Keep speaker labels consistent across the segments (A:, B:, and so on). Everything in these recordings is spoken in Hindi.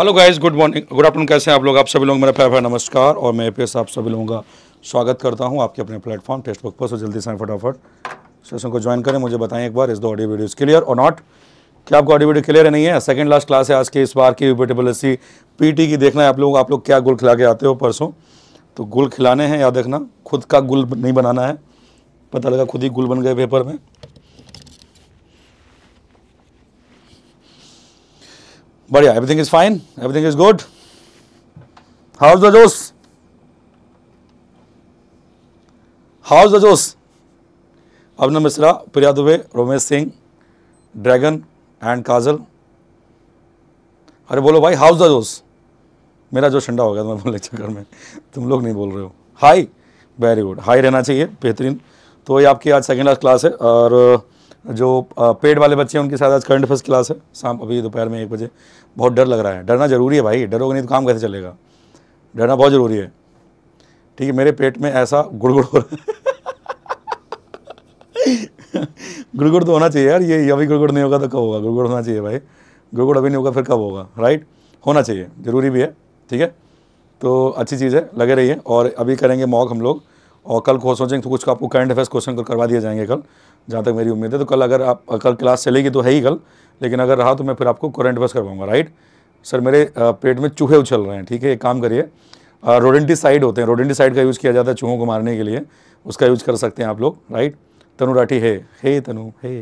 A: Hello guys good morning good afternoon कैसे हैं आप लोग आप सभी लोग मेरा प्यार प्यार नमस्कार और मैं पे आप सभी लोगों का स्वागत करता हूं आपके अपने प्लेटफॉर्म टेस्टबुक पर सो जल्दी से फटाफट सेशन को ज्वाइन करें मुझे बताएं एक बार इस दो ऑडियो वीडियोस क्लियर और नॉट क्या आपको ऑडियो वीडियो क्लियर है नहीं है सेकेंड लास्ट क्लास है आज के इस बार की यूपीटेबल एस पी की देखना है आप लोग आप लोग क्या गुल खिला के आते हो परसों तो गुल खिलाने हैं याद रखना खुद का गुल नहीं बनाना है पता लगा खुद ही गुल बन गए पेपर में बढ़िया everything is fine everything is good how's the josh how's the josh Abhinav Mishra Priya Dubey Romesh Singh Dragon and Kajal अरे बोलो भाई हाउस द जोस मेरा जोश ठंडा हो गया तुम्हें बोलने चक्कर में तुम लोग नहीं बोल रहे हो हाई वेरी गुड हाई रहना चाहिए बेहतरीन तो ये आपकी आज सेकेंड लास्ट क्लास है और जो पेड वाले बच्चे हैं उनके साथ आज करंट फर्स्ट क्लास है शाम अभी दोपहर में एक बजे बहुत डर लग रहा है डरना ज़रूरी है भाई डरोगे नहीं तो काम कैसे चलेगा डरना बहुत ज़रूरी है ठीक है मेरे पेट में ऐसा गुड़गुड़ हो रहा है गुड़गुड़ तो होना चाहिए यार ये अभी गुड़गुड़ नहीं होगा तो कब होगा गुड़गुड़ होना चाहिए भाई गुड़गुड़ अभी नहीं होगा फिर कब होगा राइट होना चाहिए ज़रूरी भी है ठीक है तो अच्छी चीज़ है लगे रहिए और अभी करेंगे मॉक हम लोग और कल को सोचेंगे तो कुछ आपको करंट अफेयर्स क्वेश्चन कल करवा दिए जाएंगे कल जहाँ तक मेरी उम्मीद है तो कल अगर आप कल क्लास चलेगी तो है ही कल लेकिन अगर रहा तो मैं फिर आपको करंट अफेयर्स करवाऊँगा राइट सर मेरे पेट में चूहे उछल रहे हैं ठीक है एक काम करिए रोडेंटिसाइड होते हैं रोडेंटिसाइड का यूज़ किया जाता है चूहों को मारने के लिए उसका यूज कर सकते हैं आप लोग राइट तनु राठी है हे तनु हे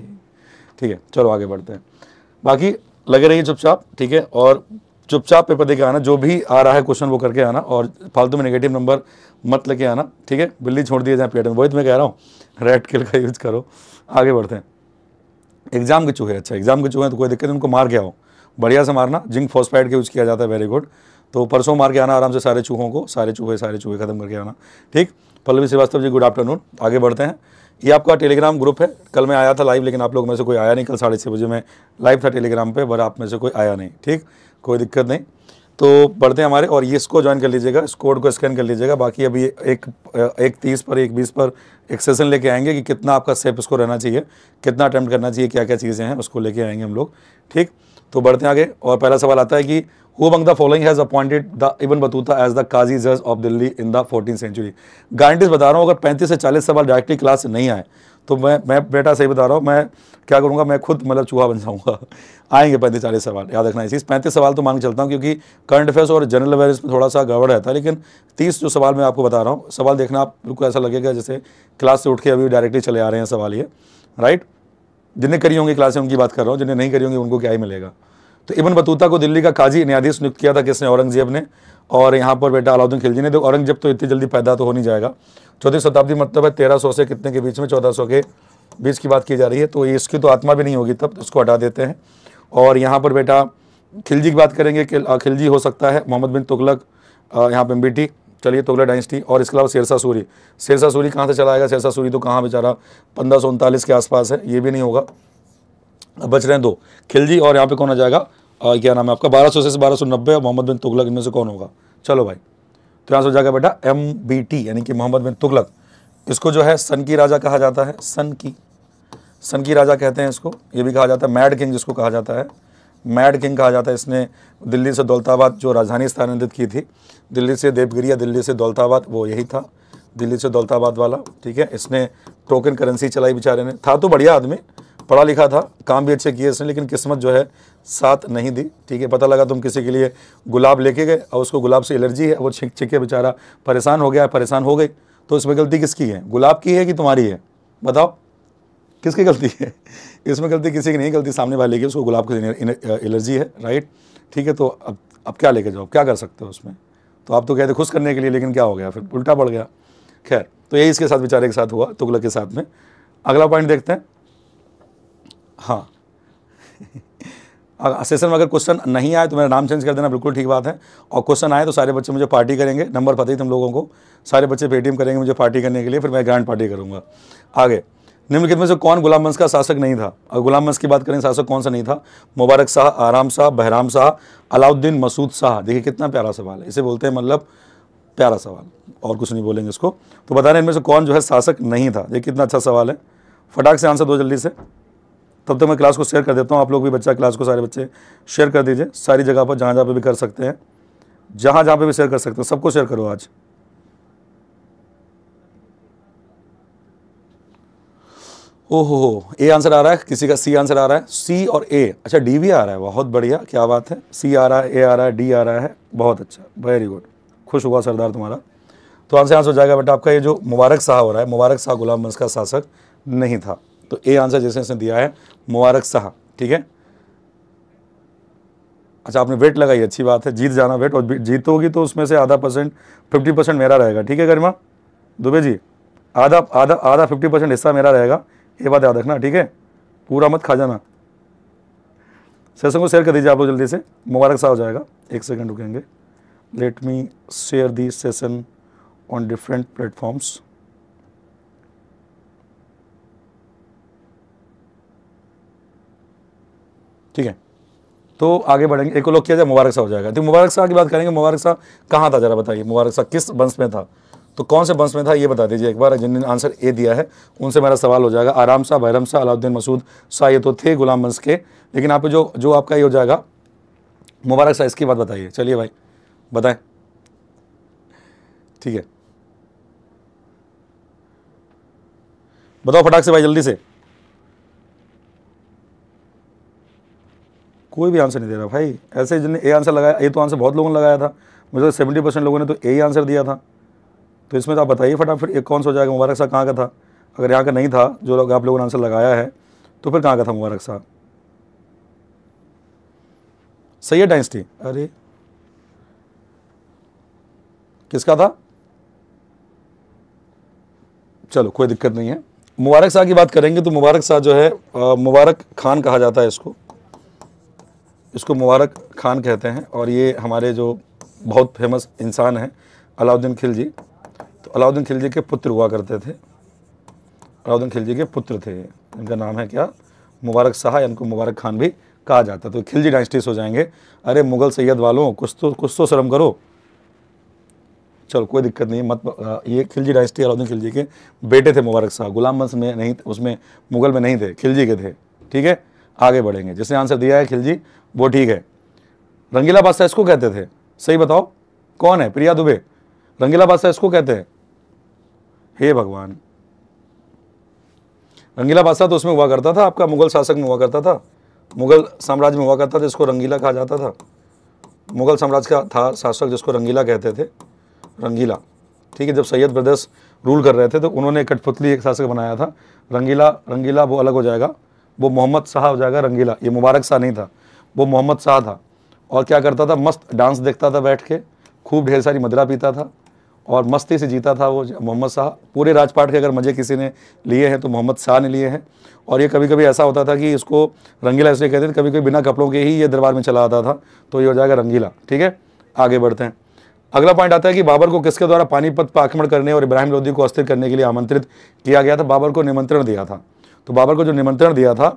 A: ठीक है चलो आगे बढ़ते हैं बाकी लगे रहिए चुपचाप ठीक है और चुपचाप पेपर दे के आना जो भी आ रहा है क्वेश्चन वो करके आना और फालतू में नेगेटिव नंबर मत लेके आना ठीक है बिल्ली छोड़ दिए जाए पेट में वही तो मैं कह रहा हूँ रेड किल का यूज़ करो आगे बढ़ते हैं एग्जाम के चूहे अच्छा एग्जाम के चूहे तो कोई दिक्कत उनको मार के आओ बढ़िया से मारना जिंक फॉस्फाइड के यूज़ किया जाता है वेरी गुड तो परसों मार के आना आराम से सारे चूहों को सारे चूहे सारे चूहे खत्म करके आना ठीक पल्लवी श्रीवास्तव जी गुड आफ्टरनून आगे बढ़ते हैं ये आपका टेलीग्राम ग्रुप है कल मैं आया था लाइव लेकिन आप लोग में से कोई आया नहीं कल साढ़े छः बजे मैं लाइव था टेलीग्राम पे पर आप में से कोई आया नहीं ठीक कोई दिक्कत नहीं तो पढ़ते हैं हमारे और ये इसको ज्वाइन कर लीजिएगा इस कोड को स्कैन कर लीजिएगा बाकी अभी एक एक तीस पर एक बीस पर एक सेशन लेके आएंगे कि कितना आपका सेफ इसको रहना चाहिए कितना अटैम्प्ट करना चाहिए क्या क्या चीज़ें हैं उसको लेके आएंगे हम लोग ठीक तो बढ़ते हैं आगे और पहला सवाल आता है कि who among the following has appointed the Ibn Battuta as the qazi जज of Delhi in the fourteen century गारंटीज बता रहा हूँ अगर पैंतीस से चालीस सवाल डायरेक्टली क्लास से नहीं आए तो मैं मैं बेटा सही बता रहा हूँ मैं क्या करूँगा मैं खुद मतलब चूहा बन जाऊँगा आएंगे पैंतीस चालीस सवाल याद रखना इसी पैंतीस सवाल तो मांग चलता हूँ क्योंकि करंट अफेयर्स और जनरल अवेयरनेस में थोड़ा सा गड़बड़ रहता है लेकिन तीस जो सवाल मैं आपको बता रहा हूँ सवाल देखना आप बिल्कुल ऐसा लगेगा जैसे क्लास से उठ के अभी डायरेक्टली चले आ रहे हैं सवाल ये राइट जिन्हें करी होंगी क्लासें उनकी बात कर रहा हूँ जिन्हें नहीं करी होंगी उनको क्या ही मिलेगा तो इबन बतूता को दिल्ली का काजी न्यायाधीश नियुक्त किया था किसने औरंगजेब ने और यहाँ पर बेटा अलाउद्दीन खिलजी ने तो औरंगजेब तो इतनी जल्दी पैदा तो हो नहीं जाएगा चौथी शताब्दी मतलब है तेरह सौ से कितने के बीच में चौदह सौ के बीच की बात की जा रही है तो इसकी तो आत्मा भी नहीं होगी तब तो उसको हटा देते हैं और यहाँ पर बेटा खिलजी की बात करेंगे कि खिलजी हो सकता है मोहम्मद बिन तुगलक यहाँ पर बिटी चलिए तुगलक डाइनेस्टी और इसके अलावा शेरसा सूरी शेरसा सूरी कहाँ से चला आएगा शेरसा सूरी तो कहाँ बेचारा पंद्रह सौ उनतालीस के आसपास है ये भी नहीं होगा बच रहे हैं दो खिलजी और यहाँ पे कौन आ जाएगा क्या नाम है आपका बारह सौ से बारह सौ नब्बे और मोहम्मद बिन तुगलक इनमें से कौन होगा चलो भाई तो यहाँ से हो जाएगा बेटा एम बी टी यानी कि मोहम्मद बिन तुगलक इसको जो है सन की राजा कहा जाता है सन की सन की राजा कहते हैं इसको ये भी कहा जाता है मैड किंग जिसको कहा जाता है मैड किंग कहा जाता है इसने दिल्ली से दौलताबाद जो राजधानी स्थानांतरित की थी दिल्ली से देवगिरी या दिल्ली से दौलताबाद वो यही था दिल्ली से दौलताबाद वाला ठीक है इसने टोकन करेंसी चलाई बेचारे ने था तो बढ़िया आदमी पढ़ा लिखा था काम भी अच्छे किए इसने लेकिन किस्मत जो है साथ नहीं दी ठीक है पता लगा तुम किसी के लिए गुलाब लेके गए और उसको गुलाब से एलर्जी है वो छिक छिके बेचारा परेशान हो गया परेशान हो गई तो इसमें गलती किसकी है गुलाब की है कि तुम्हारी है बताओ किसकी गलती है इसमें गलती किसी की नहीं गलती सामने वाले की उसको गुलाब की एलर्जी है राइट ठीक है तो अब अब क्या लेके जाओ क्या कर सकते हो उसमें तो आप तो कहते खुश करने के लिए लेकिन क्या हो गया फिर उल्टा पड़ गया खैर तो यही इसके साथ बेचारे के साथ हुआ तुगलक के साथ में अगला पॉइंट देखते हैं हाँ सेशन में अगर क्वेश्चन नहीं आए तो मेरा नाम चेंज कर देना बिल्कुल ठीक बात है और क्वेश्चन आए तो सारे बच्चे मुझे पार्टी करेंगे नंबर पता ही तुम लोगों को सारे बच्चे पेटीएम करेंगे मुझे पार्टी करने के लिए फिर मैं ग्रांड पार्टी करूँगा आगे निम्नलिखित में से कौन गुलाम वंश का शासक नहीं था अगर गुलाम वंश की बात करें शासक कौन सा नहीं था मुबारक शाह आराम शाह बहराम शाह अलाउद्दीन मसूद शाह देखिए कितना प्यारा सवाल है इसे बोलते हैं मतलब प्यारा सवाल और कुछ नहीं बोलेंगे इसको तो बता रहे इनमें से कौन जो है शासक नहीं था ये कितना अच्छा सवाल है फटाक से आंसर दो जल्दी से तब तक मैं क्लास को शेयर कर देता हूँ आप लोग भी बच्चा क्लास को सारे बच्चे शेयर कर दीजिए सारी जगह पर जहाँ जहाँ पर भी कर सकते हैं जहाँ जहाँ पर भी शेयर कर सकते हैं सबको शेयर करो आज ओहो हो ए आंसर आ रहा है किसी का सी आंसर आ रहा है सी और ए अच्छा डी भी आ रहा है बहुत बढ़िया क्या बात है सी आ रहा है ए आ रहा है डी आ रहा है बहुत अच्छा वेरी गुड खुश हुआ सरदार तुम्हारा तो आंसर आंसर हो जाएगा बट आपका ये जो मुबारक शाह हो रहा है मुबारक शाह गुलाम मंस का शासक नहीं था तो ए आंसर जैसे इसने दिया है मुबारक शाह ठीक है अच्छा आपने वेट लगाई अच्छी बात है जीत जाना वेट और जीतोगी तो, तो उसमें से आधा परसेंट फिफ्टी परसेंट मेरा रहेगा ठीक है गरिमा दुबे जी आधा आधा आधा फिफ्टी परसेंट हिस्सा मेरा रहेगा ये बात याद रखना ठीक है पूरा मत खा जाना सेशन को शेयर कर दीजिए आप लोग जल्दी से मुबारक सा हो जाएगा एक सेकंड रुकेंगे let me share the session on different platforms ठीक है तो आगे बढ़ेंगे एक लोग किया जाए मुबारक शाह हो जाएगा तो मुबारक शाह की बात करेंगे मुबारक शाह कहाँ था जरा बताइए मुबारक शाह किस वंश में था तो कौन से वंश में था ये बता दीजिए एक बार जिनने आंसर ए दिया है उनसे मेरा सवाल हो जाएगा आराम शाह बैरम शाह अलाउद्दीन मसूद शाह ये तो थे गुलाम वंश के लेकिन आप जो जो आपका ये हो जाएगा मुबारक शाह इसकी बात बताइए चलिए भाई बताएं ठीक है बताओ फटाक से भाई जल्दी से कोई भी आंसर नहीं दे रहा भाई ऐसे जिन्हें ए आंसर लगाया ए तो आंसर बहुत लोगों ने लगाया था मुझे सेवेंटी तो परसेंट लोगों ने तो ए ही आंसर दिया था तो इसमें तो आप बताइए फटाफट एक कौन सा हो जाएगा मुबारक साहब कहाँ का था अगर यहाँ का नहीं था जो लोग आप लोगों ने आंसर लगाया है तो फिर कहाँ का था मुबारक साहब सही है डाइंस्टी अरे किसका था चलो कोई दिक्कत नहीं है मुबारक शाह की बात करेंगे तो मुबारक शाह जो है आ, मुबारक खान कहा जाता है इसको इसको मुबारक खान कहते हैं और ये हमारे जो बहुत फेमस इंसान हैं अलाउद्दीन खिलजी तो अलाउद्दीन खिलजी के पुत्र हुआ करते थे अलाउद्दीन खिलजी के पुत्र थे इनका नाम है क्या मुबारक शाह इनको मुबारक खान भी कहा जाता तो खिलजी डाइनेस्टीज हो जाएंगे अरे मुगल सैयद वालों कुछ तो कुछ तो शर्म करो चलो कोई दिक्कत नहीं मत ये खिलजी डाइनेस्टी अलाउद्दीन खिलजी के बेटे थे मुबारक शाह गुलाम वंश में नहीं उसमें मुगल में नहीं थे खिलजी के थे ठीक है आगे बढ़ेंगे जिसने आंसर दिया है खिलजी वो ठीक है रंगीला बादशाह इसको कहते थे सही बताओ कौन है प्रिया दुबे रंगीला बादशाह इसको कहते हैं हे भगवान रंगीला बादशाह तो उसमें हुआ करता था आपका मुगल शासक में हुआ करता था मुगल साम्राज्य में हुआ करता था इसको रंगीला कहा जाता था मुगल साम्राज्य का था शासक जिसको रंगीला कहते थे रंगीला ठीक है जब सैयद ब्रदर्स रूल कर रहे थे तो उन्होंने कठपुतली एक शासक बनाया था रंगीला रंगीला वो अलग हो जाएगा वो मोहम्मद शाह हो जाएगा रंगीला ये मुबारक शाह नहीं था वो मोहम्मद शाह था और क्या करता था मस्त डांस देखता था बैठ के खूब ढेर सारी मदरा पीता था और मस्ती से जीता था वो मोहम्मद शाह पूरे राजपाट के अगर मज़े किसी ने लिए हैं तो मोहम्मद शाह ने लिए हैं और ये कभी कभी ऐसा होता था कि इसको रंगीला इसलिए कहते थे कभी कभी बिना कपड़ों के ही ये दरबार में चला आता था तो ये हो जाएगा रंगीला ठीक है आगे बढ़ते हैं अगला पॉइंट आता है कि बाबर को किसके द्वारा पानीपत पर आक्रमण करने और इब्राहिम लोधी को अस्थिर करने के लिए आमंत्रित किया गया था बाबर को निमंत्रण दिया था तो बाबर को जो निमंत्रण दिया था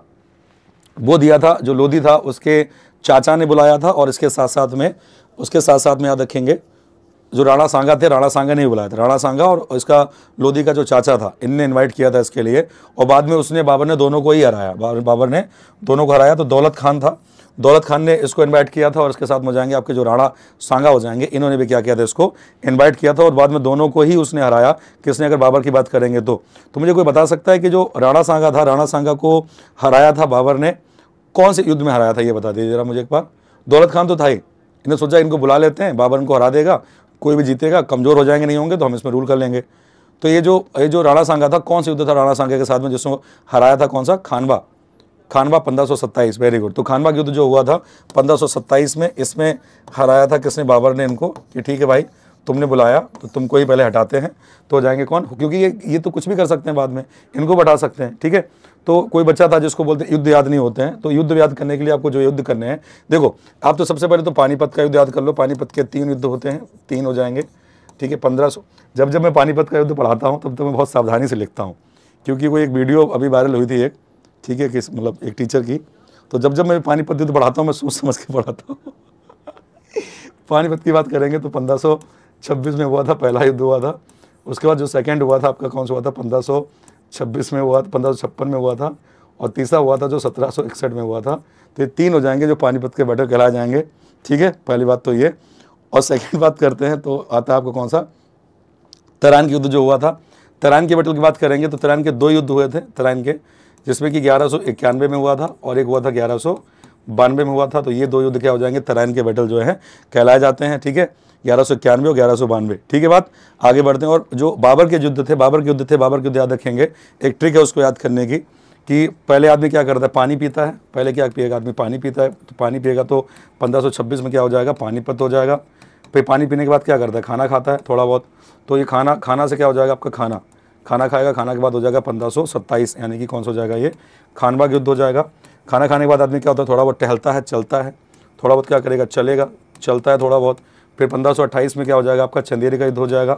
A: वो दिया था जो लोधी था उसके चाचा ने बुलाया था और इसके साथ साथ में उसके साथ साथ में याद रखेंगे जो राणा सांगा थे राणा सांगा ने ही बुलाया था राणा सांगा और इसका लोधी का जो चाचा था इनने इनवाइट किया था इसके लिए और बाद में उसने बाबर ने दोनों को ही हराया बाबर ने दोनों को हराया तो दौलत खान था दौलत खान ने इसको इनवाइट किया था और इसके साथ में जाएंगे आपके जो राणा सांगा हो जाएंगे इन्होंने भी क्या किया था इसको इनवाइट किया था और बाद में दोनों को ही उसने हराया किसने अगर बाबर की बात करेंगे तो तो मुझे कोई बता सकता है कि जो राणा सांगा था राणा सांगा को हराया था बाबर ने कौन से युद्ध में हराया था ये बता दीजिए जरा मुझे एक बार दौलत खान तो था ही इन्हें सोचा इनको बुला लेते हैं बाबर इनको हरा देगा कोई भी जीतेगा कमज़ोर हो जाएंगे नहीं होंगे तो हम इसमें रूल कर लेंगे तो ये जो ये जो राणा सांगा था कौन सा युद्ध था राणा सांगा के साथ में जिसको हराया था कौन सा खानवा खानवा पंद्रह वेरी गुड तो खानवा युद्ध जो हुआ था पंद्रह में इसमें हराया था किसने बाबर ने इनको कि ठीक है भाई तुमने बुलाया तो तुमको ही पहले हटाते हैं तो जाएंगे कौन क्योंकि ये ये तो कुछ भी कर सकते हैं बाद में इनको बढ़ा सकते हैं ठीक है तो कोई बच्चा था जिसको बोलते युद्ध याद नहीं होते हैं तो युद्ध याद करने के लिए आपको जो युद्ध करने हैं देखो आप तो सबसे पहले तो पानीपत का युद्ध याद कर लो पानीपत के तीन युद्ध होते हैं तीन हो जाएंगे ठीक है पंद्रह सौ जब जब मैं पानीपत का युद्ध पढ़ाता हूँ तब तो मैं बहुत सावधानी से लिखता हूँ क्योंकि कोई एक वीडियो अभी वायरल हुई थी एक ठीक है किस मतलब एक टीचर की तो जब जब मैं पानीपत युद्ध पढ़ाता हूँ मैं सोच समझ के पढ़ाता हूँ पानीपत की बात करेंगे तो पंद्रह में हुआ था पहला युद्ध हुआ था उसके बाद जो सेकेंड हुआ था आपका कौन सा हुआ था पंद्रह छब्बीस में हुआ था पंद्रह सौ छप्पन में हुआ था और तीसरा हुआ था जो सत्रह सौ इकसठ में हुआ था तो ये तीन हो जाएंगे जो पानीपत के बैठक कहलाए जाएंगे ठीक है पहली बात तो ये और सेकेंड बात करते हैं तो आता है आपको कौन सा तरान के युद्ध जो हुआ था तरान के बैटल की बात करेंगे तो तरान के दो युद्ध हुए थे तरान के जिसमें कि ग्यारह में हुआ था और एक हुआ था ग्यारह बानवे में हुआ था तो ये दो युद्ध क्या हो जाएंगे तरान के बैटल जो है कहलाए जाते हैं ठीक है ग्यारह सौ इक्यानवे और ग्यारह सौ बानवे ठीक है बात आगे बढ़ते हैं और जो बाबर के युद्ध थे बाबर के युद्ध थे बाबर के युद्ध याद रखेंगे एक ट्रिक है उसको याद करने की कि पहले आदमी क्या करता है पानी पीता है पहले क्या पिएगा आदमी पानी पीता है तो पानी पिएगा तो 1526 में क्या हो जाएगा पानीपत हो जाएगा फिर पानी पीने के बाद क्या करता है खाना खाता है थोड़ा बहुत तो ये खाना खाना से क्या हो जाएगा आपका खाना खाना खाएगा खाना के बाद हो जाएगा पंद्रह यानी कि कौन सा हो जाएगा ये खानबाग युद्ध हो जाएगा खाना खाने के बाद आदमी क्या होता है थोड़ा बहुत टहलता है चलता है थोड़ा बहुत क्या करेगा चलेगा चलता है थोड़ा बहुत फिर पंद्रह में क्या हो जाएगा आपका चंदेरी का युद्ध हो जाएगा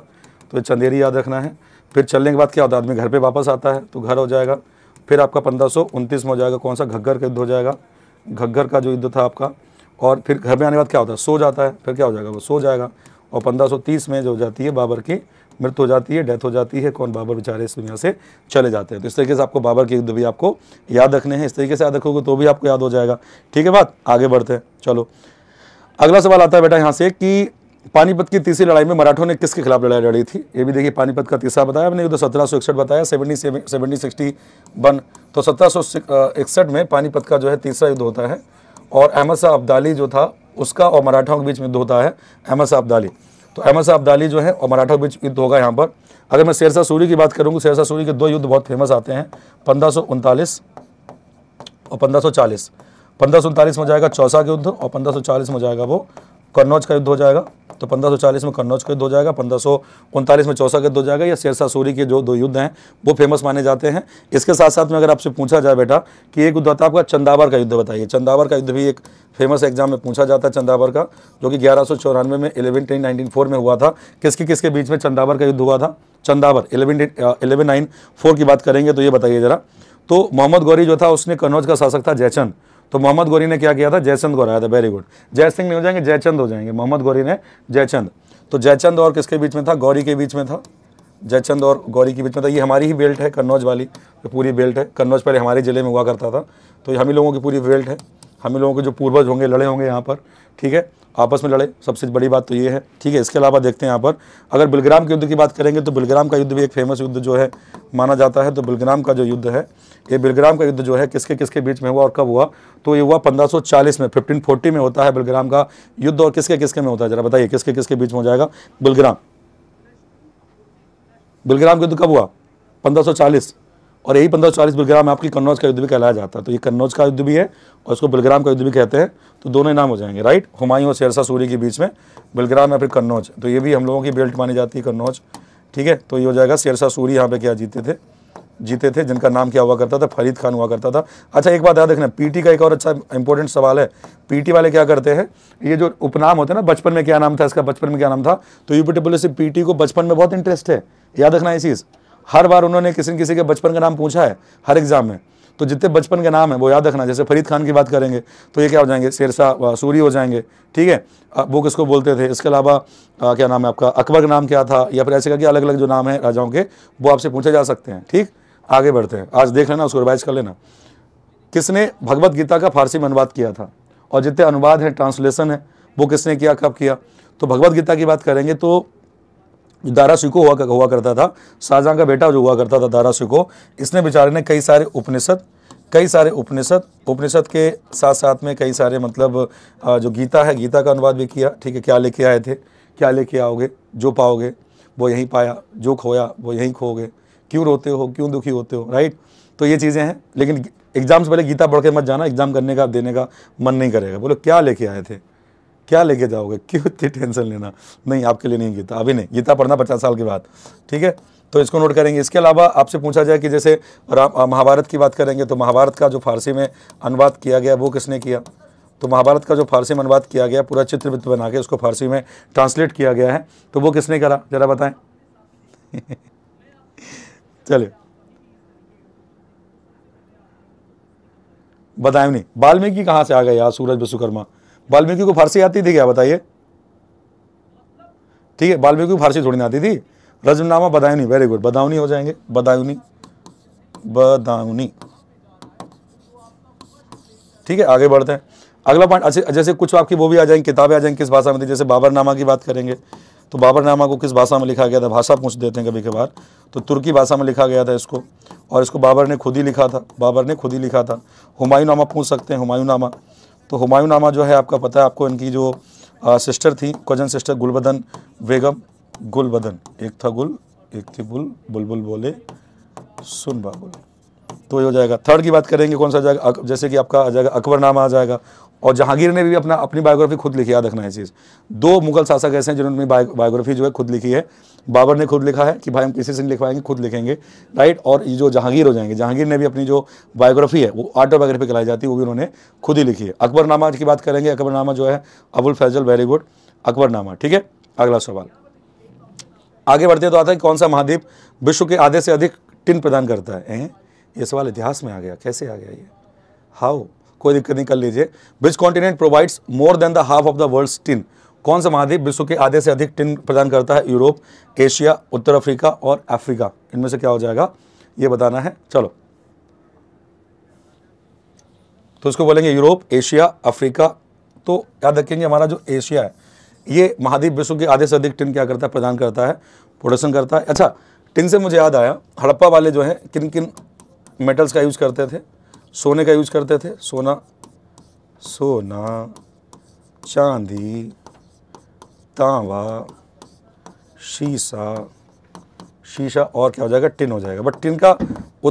A: तो चंदेरी याद रखना है फिर चलने के बाद क्या होता है आदमी घर पर वापस आता है तो घर हो जाएगा फिर आपका पंद्रह में हो जाएगा कौन सा घग्घर का युद्ध हो जाएगा घग्घर का जो युद्ध था आपका और फिर घर में आने के बाद क्या होता है सो जाता है फिर क्या हो जाएगा वो सो जाएगा और 1530 में जो हो जाती है बाबर की मृत्यु हो जाती है डेथ हो जाती है कौन बाबर बेचारे इस दुनिया से चले जाते हैं तो इस तरीके से आपको बाबर के युद्ध भी आपको याद रखने हैं इस तरीके से याद रखोगे तो भी आपको याद हो जाएगा ठीक है बात आगे बढ़ते हैं चलो अगला सवाल आता है बेटा यहाँ से कि पानीपत की तीसरी लड़ाई में मराठों ने किसके खिलाफ लड़ाई लड़ी थी ये भी देखिए पानीपत का तीसरा बताया मैंने उधर तो सत्रह सौ इकसठ बताया सेवनटी सेवनटी सिक्सटी वन तो सत्रह सौ इकसठ में पानीपत का जो है तीसरा युद्ध होता है और अहमद शाह अब्दाली जो था उसका और मराठाओं के बीच में युद्ध होता है अहमद शाह अब्दाली तो अहमद शाह अब्दाली जो है और मराठा के बीच युद्ध होगा यहाँ पर अगर मैं शेरशाह सूरी की बात करूँ तो शेरशाह सूरी के दो युद्ध बहुत फेमस आते हैं पंद्रह और पंद्रह पंद्रह में जाएगा चौसा का युद्ध और पंद्रह में जाएगा वो कन्नौज का युद्ध हो जाएगा तो 1540 में कन्नौज का युद्ध हो जाएगा पंद्रह में चौसा का युद्ध हो जाएगा या शेरशाह सूरी के जो दो युद्ध हैं वो फेमस माने जाते हैं इसके साथ साथ में अगर आपसे पूछा जाए बेटा कि एक युद्ध होता है आपका चंदावर का युद्ध बताइए चंदावर का युद्ध भी एक फेमस एग्जाम में पूछा जाता है चंदावर का जो कि ग्यारह में इलेवन टेन नाइनटीन में हुआ था किसके किसके बीच में चंदावर का युद्ध हुआ था Chandawar eleven eleven nine four की बात करेंगे तो ये बताइए ज़रा तो मोहम्मद गौरी जो था उसने कन्नौज का शासक था जयचंद तो मोहम्मद गौरी ने क्या किया था जयचंद गौराया था वेरी गुड जय सिंह नहीं हो जाएंगे जयचंद हो जाएंगे मोहम्मद गौरी ने जयचंद तो जयचंद और किसके बीच में था गौरी के बीच में था जयचंद और गौरी के बीच में था ये हमारी ही बेल्ट है कन्नौज वाली तो पूरी बेल्ट है कन्नौज पहले हमारे ज़िले में हुआ करता था तो हम ही लोगों की पूरी बेल्ट है हम ही लोगों के जो पूर्वज होंगे लड़े होंगे यहाँ पर ठीक है आपस में लड़े सबसे बड़ी बात तो ये है ठीक है इसके अलावा देखते हैं यहाँ पर अगर बिलग्राम के युद्ध की बात करेंगे तो बिलग्राम का युद्ध भी एक फेमस युद्ध जो है माना जाता है तो बिलग्राम का जो युद्ध है ये बिलग्राम का युद्ध जो है किसके किसके बीच में हुआ और कब हुआ तो ये हुआ 1540 में 1540 में होता है बिलग्राम का युद्ध और किसके किसके में होता है जरा बताइए किसके किसके बीच में हो जाएगा बिलग्राम बिलग्राम का युद्ध कब हुआ पंद्रह और यही पंद्रह चालीस बिलग्राम आपकी कन्नौज का युद्ध भी कहलाया जाता है तो ये कन्नौज का युद्ध भी है और इसको बिलग्राम का युद्ध भी कहते हैं तो दोनों नाम हो जाएंगे राइट हुमायूं और शेरसा सूरी के बीच में बिलग्राम या फिर कन्नौज तो ये भी हम लोगों की बेल्ट मानी जाती है कन्नौज ठीक है तो ये हो जाएगा शेरसा सूरी यहाँ पे क्या जीते थे जीते थे जिनका नाम क्या हुआ करता था फरीद खान हुआ करता था अच्छा एक बात याद रखना पीटी का एक और अच्छा इंपॉर्टेंट सवाल है पीटी वाले क्या करते हैं ये जो उपनाम होते हैं ना बचपन में क्या नाम था इसका बचपन में क्या नाम था तो यूपी से पीटी को बचपन में बहुत इंटरेस्ट है याद रखना इस चीज़ हर बार उन्होंने किसी न किसी के बचपन का नाम पूछा है हर एग्जाम में तो जितने बचपन के नाम है वो याद रखना जैसे फरीद खान की बात करेंगे तो ये क्या हो जाएंगे शेरशाह सूरी हो जाएंगे ठीक है वो किसको बोलते थे इसके अलावा क्या नाम है आपका अकबर का नाम क्या था या फिर ऐसे करके अलग अलग जो नाम है राजाओं के वो आपसे पूछे जा सकते हैं ठीक आगे बढ़ते हैं आज देख लेना उसको रिवाइज कर लेना किसने भगवत गीता का फारसी में अनुवाद किया था और जितने अनुवाद हैं ट्रांसलेशन है वो किसने किया कब किया तो भगवत गीता की बात करेंगे तो जो दारा सिको हुआ हुआ करता था शाहजहाँ का बेटा जो हुआ करता था दारा सिको इसने बेचारे ने कई सारे उपनिषद कई सारे उपनिषद उपनिषद के साथ साथ में कई सारे मतलब जो गीता है गीता का अनुवाद भी किया ठीक है क्या लेके आए थे क्या लेके आओगे जो पाओगे वो यहीं पाया जो खोया वो यहीं खोगे क्यों रोते हो क्यों दुखी होते हो राइट तो ये चीज़ें हैं लेकिन एग्ज़ाम से पहले गीता पढ़ के मत जाना एग्ज़ाम करने का देने का मन नहीं करेगा बोलो क्या लेके आए थे क्या लेके जाओगे क्यों इतनी टेंशन लेना नहीं आपके लिए नहीं गीता अभी नहीं गीता पढ़ना पचास साल के बाद ठीक है तो इसको नोट करेंगे इसके अलावा आपसे पूछा जाए कि जैसे महाभारत की बात करेंगे तो महाभारत का जो फारसी में अनुवाद किया गया वो किसने किया तो महाभारत का जो फारसी में अनुवाद किया गया पूरा वित्त बना के उसको फारसी में ट्रांसलेट किया गया है तो वो किसने करा ज़रा बताएं चलिए बताए नहीं वाल्मीकि कहाँ से आ गए यार सूरज विश्वकर्मा वाल्मीकि को फारसी आती थी क्या बताइए ठीक है वाल्मीकि को फारसी थोड़ी ना आती थी रजनामा बदायूनी वेरी गुड बदायूनी हो जाएंगे बदायूनी बदायूनी ठीक है आगे बढ़ते हैं अगला पॉइंट जैसे कुछ आपकी वो भी आ जाएंगी किताबें आ जाएंगी किस भाषा में थी जैसे बाबरनामा की बात करेंगे तो बाबरनामा को किस भाषा में लिखा गया था भाषा पूछ देते हैं कभी कभार तो तुर्की भाषा में लिखा गया था इसको और इसको बाबर ने खुद ही लिखा था बाबर ने खुद ही लिखा था हुमायूं नामा पूछ सकते हैं हुमायूं नामा तो हुमायूं नामा जो है आपका पता है आपको इनकी जो आ, सिस्टर थी कजन सिस्टर गुलबदन बेगम गुलबदन एक था गुल एक थी बुल बुलबुल बोले सुन बाबुल तो ये हो जाएगा थर्ड की बात करेंगे कौन सा जाएगा जैसे कि आपका आ जाएगा अकबर नामा आ जाएगा और जहांगीर ने भी अपना अपनी बायोग्राफी खुद लिखी याद रखना है चीज़ दो मुगल शासक ऐसे हैं जिन्होंने अपनी बायोग्राफी जो है खुद लिखी है बाबर ने खुद लिखा है कि भाई हम किसी से लिखवाएंगे खुद लिखेंगे राइट और ये जो जहांगीर हो जाएंगे जहांगीर ने भी अपनी जो बायोग्राफी है वो ऑटोबायोग्राफी कराई जाती है वो भी उन्होंने खुद ही लिखी है अकबरनामा की बात करेंगे अकबरनामा जो है अबुल फैजल वेरी गुड अकबरनामा ठीक है अगला सवाल आगे बढ़ते तो आता है कौन सा महाद्वीप विश्व के आधे से अधिक टिन प्रदान करता है ये सवाल इतिहास में आ गया कैसे आ गया ये हाउ कोई दिक्कत नहीं कर लीजिए which continent provides more than the half of the world tin कौन सा महाद्वीप विश्व के आधे से अधिक टिन प्रदान करता है यूरोप एशिया उत्तर अफ्रीका और अफ्रीका इनमें से क्या हो जाएगा ये बताना है चलो तो इसको बोलेंगे यूरोप एशिया अफ्रीका तो याद रखेंगे हमारा जो एशिया है ये महाद्वीप विश्व के आधे से अधिक टिन क्या करता है प्रदान करता है प्रोडक्शन करता है अच्छा टिन से मुझे याद आया हड़प्पा वाले जो हैं किन किन मेटल्स का यूज़ करते थे सोने का यूज करते थे सोना सोना चांदी तांबा शीशा शीशा और क्या हो जाएगा टिन हो जाएगा बट टिन का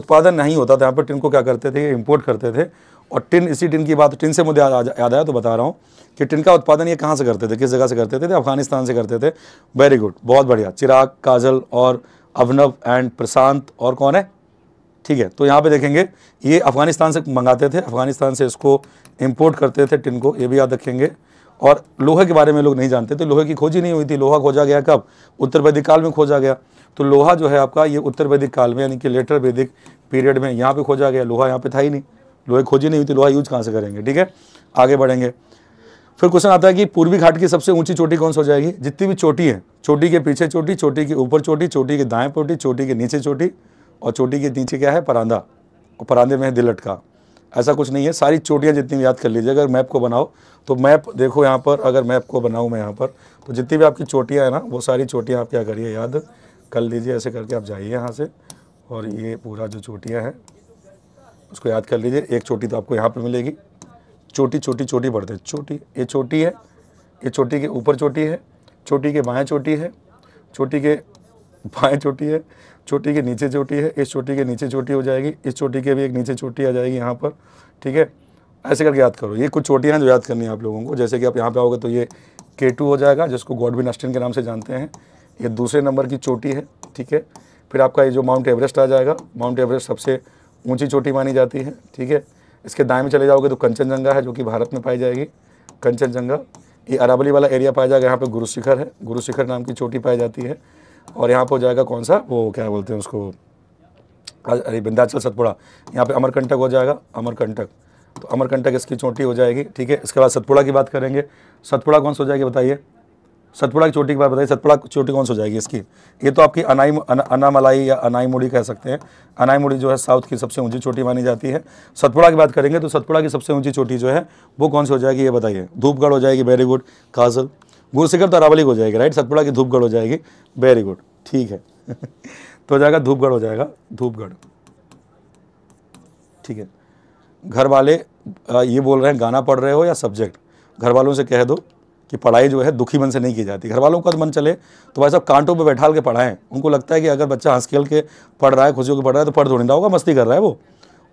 A: उत्पादन नहीं होता था यहाँ पर टिन को क्या करते थे इम्पोर्ट करते थे और टिन इसी टिन की बात टिन से मुझे याद आया तो बता रहा हूँ कि टिन का उत्पादन ये कहाँ से करते थे किस जगह से करते थे अफगानिस्तान से करते थे वेरी गुड बहुत बढ़िया चिराग काजल और अभिनव एंड प्रशांत और कौन है ठीक है तो यहाँ पे देखेंगे ये अफ़गानिस्तान से मंगाते थे अफ़गानिस्तान से इसको इम्पोर्ट करते थे टिन को ये भी याद रखेंगे और लोहे के बारे में लोग नहीं जानते थे लोहे की खोज ही नहीं हुई थी लोहा खोजा गया कब उत्तर वैदिक काल में खोजा गया तो लोहा जो है आपका ये उत्तर वैदिक काल में यानी कि लेटर वैदिक पीरियड में यहाँ पे खोजा गया लोहा यहाँ पे था ही नहीं लोहे खोजी नहीं हुई थी लोहा यूज कहाँ से करेंगे ठीक है आगे बढ़ेंगे फिर क्वेश्चन आता है कि पूर्वी घाट की सबसे ऊंची चोटी कौन सी हो जाएगी जितनी भी चोटी है चोटी के पीछे चोटी चोटी के ऊपर चोटी चोटी के दाएं चोटी चोटी के नीचे चोटी और चोटी के नीचे क्या है परांदा और परांदे में है दिल लटका ऐसा कुछ नहीं है सारी चोटियाँ जितनी भी याद कर लीजिए अगर मैप को बनाओ तो मैप देखो यहाँ पर अगर मैप को बनाऊँ मैं यहाँ पर तो जितनी भी आपकी चोटियाँ हैं ना वो सारी चोटियाँ आप क्या करिए याद कर लीजिए ऐसे करके आप जाइए यहाँ से और ये पूरा जो चोटियाँ हैं उसको याद कर लीजिए एक चोटी तो आपको यहाँ पर मिलेगी छोटी छोटी छोटी बढ़ते हैं छोटी ये छोटी है ये छोटी के ऊपर चोटी है छोटी के बाएँ चोटी है छोटी के बाएँ चोटी है चोटी के नीचे चोटी है इस चोटी के नीचे चोटी हो जाएगी इस चोटी के भी एक नीचे चोटी आ जाएगी यहाँ पर ठीक है ऐसे करके याद करो ये कुछ चोटियाँ हैं जो याद करनी है आप लोगों को जैसे कि आप यहाँ पे आओगे तो ये K2 हो जाएगा जिसको गॉडविन अस्टिन के नाम से जानते हैं ये दूसरे नंबर की चोटी है ठीक है फिर आपका ये जो माउंट एवरेस्ट आ जाएगा माउंट एवरेस्ट सबसे ऊँची चोटी मानी जाती है ठीक है इसके दाएँ में चले जाओगे तो कंचनजंगा है जो कि भारत में पाई जाएगी कंचनजंगा ये अरावली वाला एरिया पाया जाएगा यहाँ पर गुरुशिखर है गुरुशिखर नाम की चोटी पाई जाती है और यहाँ पर हो जाएगा कौन सा वो क्या बोलते हैं उसको अरे बिंदाचल सतपुड़ा यहाँ पे अमरकंटक हो जाएगा अमरकंटक तो अमरकंटक इसकी चोटी हो जाएगी ठीक है इसके बाद सतपुड़ा की बात करेंगे सतपुड़ा कौन सा हो जाएगी बताइए सतपुड़ा की चोटी की बात बताइए सतपुड़ा चोटी कौन सा हो जाएगी इसकी ये तो आपकी अनाई अनामलाई या अनाई मुड़ी कह सकते हैं अनाई मुड़ी जो है साउथ की सबसे ऊंची चोटी मानी जाती है सतपुड़ा की बात करेंगे तो सतपुड़ा की सबसे ऊंची चोटी जो है वो कौन सी हो जाएगी ये बताइए धूपगढ़ हो जाएगी वेरी गुड काजल गुरसिकर तो अरावली हो जाएगी राइट सतपुड़ा की धूपगढ़ हो जाएगी वेरी गुड ठीक है तो हो जाएगा धूपगढ़ हो जाएगा धूपगढ़ ठीक है घर वाले ये बोल रहे हैं गाना पढ़ रहे हो या सब्जेक्ट घर वालों से कह दो कि पढ़ाई जो है दुखी मन से नहीं की जाती घर वालों का मन चले तो भाई साहब कांटों पे बैठाल के पढ़ाएं उनको लगता है कि अगर बच्चा हंस खेल के पढ़ रहा है खुशी होकर पढ़ रहा है तो पढ़ थोड़ी होगा मस्ती कर रहा है वो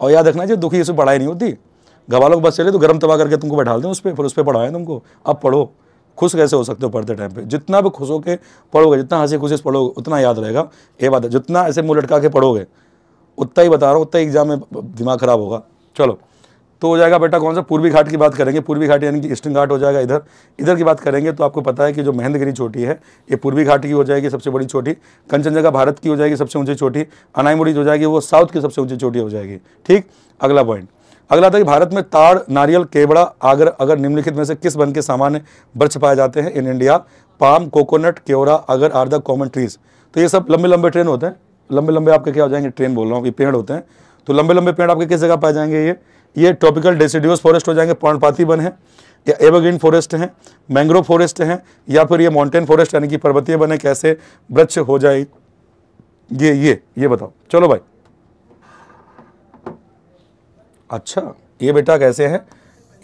A: और याद रखना चाहिए दुखी इसमें पढ़ाई नहीं होती घर वालों को बस चले तो गर्म तबाह करके तुमको बैठा दें उस पर फिर उस पर पढ़ाएं तुमको अब पढ़ो खुश कैसे हो सकते हो पढ़ते टाइम पे जितना भी खुश होकर पढ़ोगे जितना हंसी खुशी से पढ़ोगे उतना याद रहेगा ये बात है जितना ऐसे मुँह लटका के पढ़ोगे उतना ही बता रहा हूँ उतना ही एग्जाम में दिमाग खराब होगा चलो तो हो जाएगा बेटा कौन सा पूर्वी घाट की बात करेंगे पूर्वी घाट यानी कि ईस्टर्न घाट हो जाएगा इधर इधर की बात करेंगे तो आपको पता है कि जो महेंद्रगिरी चोटी है ये पूर्वी घाट की हो जाएगी सबसे बड़ी चोटी कंचनजंगा भारत की हो जाएगी सबसे ऊंची चोटी अनाईमुड़ी हो जाएगी वो साउथ की सबसे ऊंची चोटी हो जाएगी ठीक अगला पॉइंट अगला था कि भारत में ताड़ नारियल केवड़ा आगर अगर निम्नलिखित में से किस वन के सामान्य वृक्ष पाए जाते हैं in India palm coconut kewra अगर आर द कॉमन ट्रीज तो ये सब लंबे लंबे ट्रेन होते हैं लंबे लंबे आपके क्या हो जाएंगे ट्रेन बोल रहा हूँ कि पेड़ होते हैं तो लंबे लंबे पेड़ आपके किस जगह पाए जाएंगे ये ये ट्रॉपिकल डेसिड्यूस फॉरेस्ट हो जाएंगे पर्णपाती वन है या एवरग्रीन फॉरेस्ट हैं मैंग्रोव फॉरेस्ट हैं या फिर ये माउंटेन फॉरेस्ट यानी कि पर्वतीय वन है कैसे वृक्ष हो जाए ये ये ये बताओ चलो भाई अच्छा ये बेटा कैसे हैं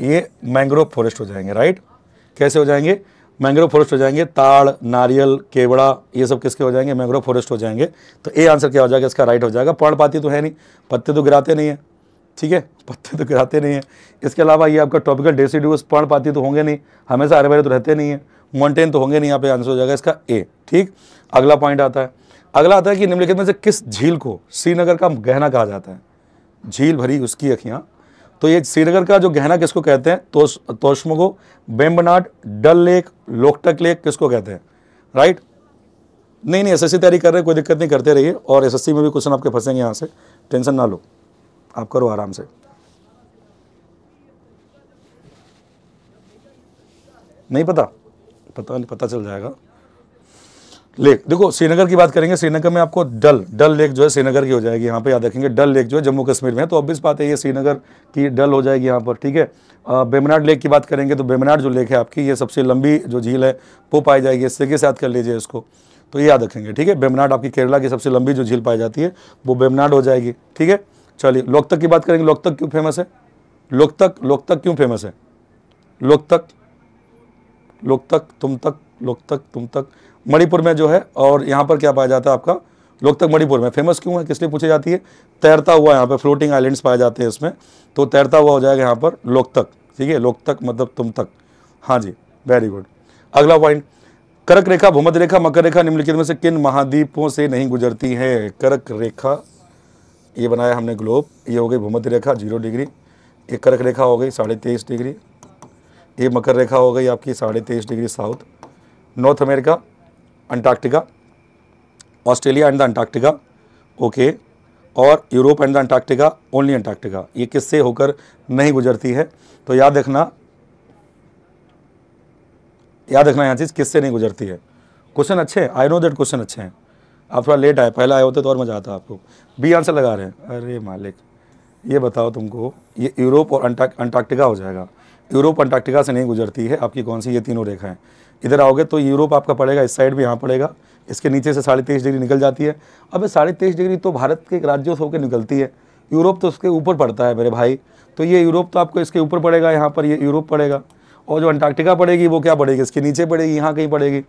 A: ये मैंग्रोव फॉरेस्ट हो जाएंगे राइट कैसे हो जाएंगे मैंग्रोव फॉरेस्ट हो जाएंगे ताड़ नारियल केवड़ा ये सब किसके हो जाएंगे मैंग्रोव फॉरेस्ट हो जाएंगे तो ए आंसर क्या हो जाएगा इसका राइट हो जाएगा पर्णपाती तो है नहीं पत्ते तो गिराते नहीं है ठीक है पत्ते तो गिराते नहीं है इसके अलावा ये आपका टॉपिकल डेसीड्यूस पर्णपाती तो होंगे नहीं हमेशा हरे भरे तो रहते नहीं है माउंटेन तो होंगे नहीं यहाँ पे आंसर हो जाएगा इसका ए ठीक अगला पॉइंट आता है अगला आता है कि निम्नलिखित में से किस झील को श्रीनगर का गहना कहा जाता है झील भरी उसकी अखियाँ तो ये श्रीनगर का जो गहना किसको कहते हैं तोश तोशमगो बेम्बनाड डल लेक लोकटक लेक किसको कहते हैं राइट नहीं नहीं एसएससी तैयारी कर रहे कोई दिक्कत नहीं करते रहिए और एसएससी में भी क्वेश्चन आपके फंसेंगे यहाँ से टेंशन ना लो आप करो आराम से नहीं पता पता नहीं पता चल जाएगा लेक देखो श्रीनगर की बात करेंगे श्रीनगर में आपको डल डल लेक जो है श्रीनगर की हो जाएगी यहाँ पे याद रखेंगे डल लेक जो है जम्मू कश्मीर में है तो इस बात है ये श्रीनगर की डल हो जाएगी यहाँ पर ठीक है बेमनाड लेक की बात करेंगे तो बेमनाड जो लेक है आपकी ये सबसे लंबी जो झील है वो पाई जाएगी इससे के साथ कर लीजिए इसको तो ये याद रखेंगे ठीक है बेमनाड आपकी केरला की सबसे लंबी जो झील पाई जाती है वो बेमनाड हो जाएगी ठीक है चलिए लोकतक की बात करेंगे लोकतक क्यों फेमस है लोकतक लोकतक क्यों फेमस है लोकतक लोकतक तुम तक लोकतक तुम तक मणिपुर में जो है और यहाँ पर क्या पाया जाता है आपका लोकतक मणिपुर में फेमस क्यों है किस लिए पूछी जाती है तैरता हुआ यहाँ पर फ्लोटिंग आइलैंड्स पाए जाते हैं इसमें तो तैरता हुआ हो जाएगा यहाँ पर लोकतक ठीक है लोकतक मतलब तुम तक हाँ जी वेरी गुड अगला पॉइंट करक रेखा भूमध रेखा मकर रेखा निम्नलिखित में से किन महाद्वीपों से नहीं गुजरती है करक रेखा ये बनाया हमने ग्लोब ये हो गई भूमध्य रेखा जीरो डिग्री ये करक रेखा हो गई साढ़े तेईस डिग्री ये मकर रेखा हो गई आपकी साढ़े तेईस degree south North America Antarctica, Australia and the Antarctica, okay, और Europe and the Antarctica only Antarctica ये किससे होकर नहीं गुजरती है तो याद रखना याद रखना यहाँ चीज़ किससे नहीं गुजरती है क्वेश्चन अच्छे हैं आई नो दैट क्वेश्चन अच्छे हैं आप थोड़ा लेट आए पहले आए होते तो और मज़ा आता आपको बी आंसर लगा रहे हैं अरे मालिक ये बताओ तुमको ये यूरोप और अंटार्क्टिका हो जाएगा यूरोप अंटार्क्टिका से नहीं गुजरती है आपकी कौन सी ये तीनों रेखाएं इधर आओगे तो यूरोप आपका पड़ेगा इस साइड भी यहाँ पड़ेगा इसके नीचे से साढ़े तेईस डिग्री निकल जाती है अब ये साढ़े तेईस डिग्री तो भारत के राज्यों से होकर निकलती है यूरोप तो उसके ऊपर पड़ता है मेरे भाई तो ये यूरोप तो आपको इसके ऊपर पड़ेगा यहाँ पर ये यूरोप पड़ेगा और जो अंटार्कटिका पड़ेगी वो क्या पड़ेगी इसके नीचे पड़ेगी यहाँ कहीं पड़ेगी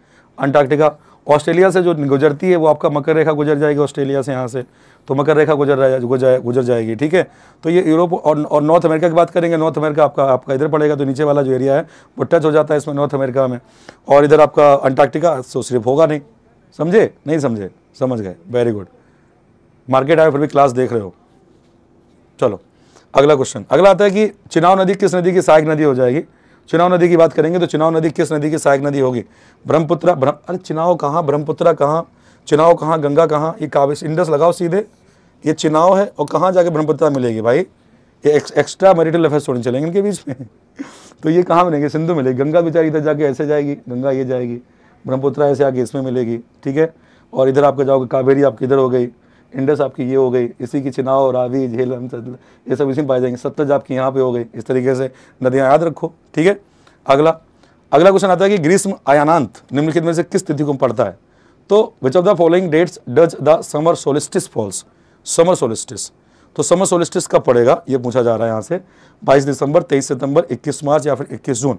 A: अंटार्कटिका ऑस्ट्रेलिया से जो गुजरती है वो आपका मकर रेखा गुजर जाएगी ऑस्ट्रेलिया से यहाँ से तो मकर रेखा गुजर जाए गुजर गुजर जाएगी ठीक है तो ये यूरोप और और नॉर्थ अमेरिका की बात करेंगे नॉर्थ अमेरिका आपका आपका इधर पड़ेगा तो नीचे वाला जो एरिया है वो टच हो जाता है इसमें नॉर्थ अमेरिका में और इधर आपका अंटार्क्टिका तो सिर्फ होगा नहीं समझे नहीं समझे समझ गए वेरी गुड मार्केट आए फिर भी क्लास देख रहे हो चलो अगला क्वेश्चन अगला आता है कि चिनाव नदी किस नदी की सहायक नदी हो जाएगी चुनाव नदी की बात करेंगे तो चुनाव नदी किस नदी की सहायक नदी होगी ब्रह्मपुत्रा ब्रह्म अरे चुनाव कहाँ ब्रह्मपुत्रा कहाँ चुनाव कहाँ गंगा कहाँ ये काबिस इंडस लगाओ सीधे ये चुनाव है और कहाँ जाके ब्रह्मपुत्रा मिलेगी भाई ये एक, एक्स्ट्रा मेरिटल अफेयर छोड़ने चलेंगे इनके बीच में तो ये कहाँ मिलेंगे सिंधु मिलेगी गंगा बेचारी इधर जाके ऐसे जाएगी गंगा ये जाएगी ब्रह्मपुत्रा ऐसे आगे इसमें मिलेगी ठीक है और इधर आपके जाओगे कावेरी आपकी इधर हो गई इंडस आपकी ये हो गई इसी की चिनाव रावी झेलम ये सब इसी में पाए जाएंगे सतलज आपकी यहाँ पे हो गई इस तरीके से नदियाँ याद रखो ठीक है अगला अगला क्वेश्चन आता है कि ग्रीष्म आयानांत निम्नलिखित में से किस तिथि को पड़ता है तो which of the following dates does the summer solstice falls summer solstice तो समर सोलिस्टिस कब पड़ेगा ये पूछा जा रहा है यहाँ से बाईस दिसंबर तेईस सितंबर इक्कीस मार्च या फिर इक्कीस जून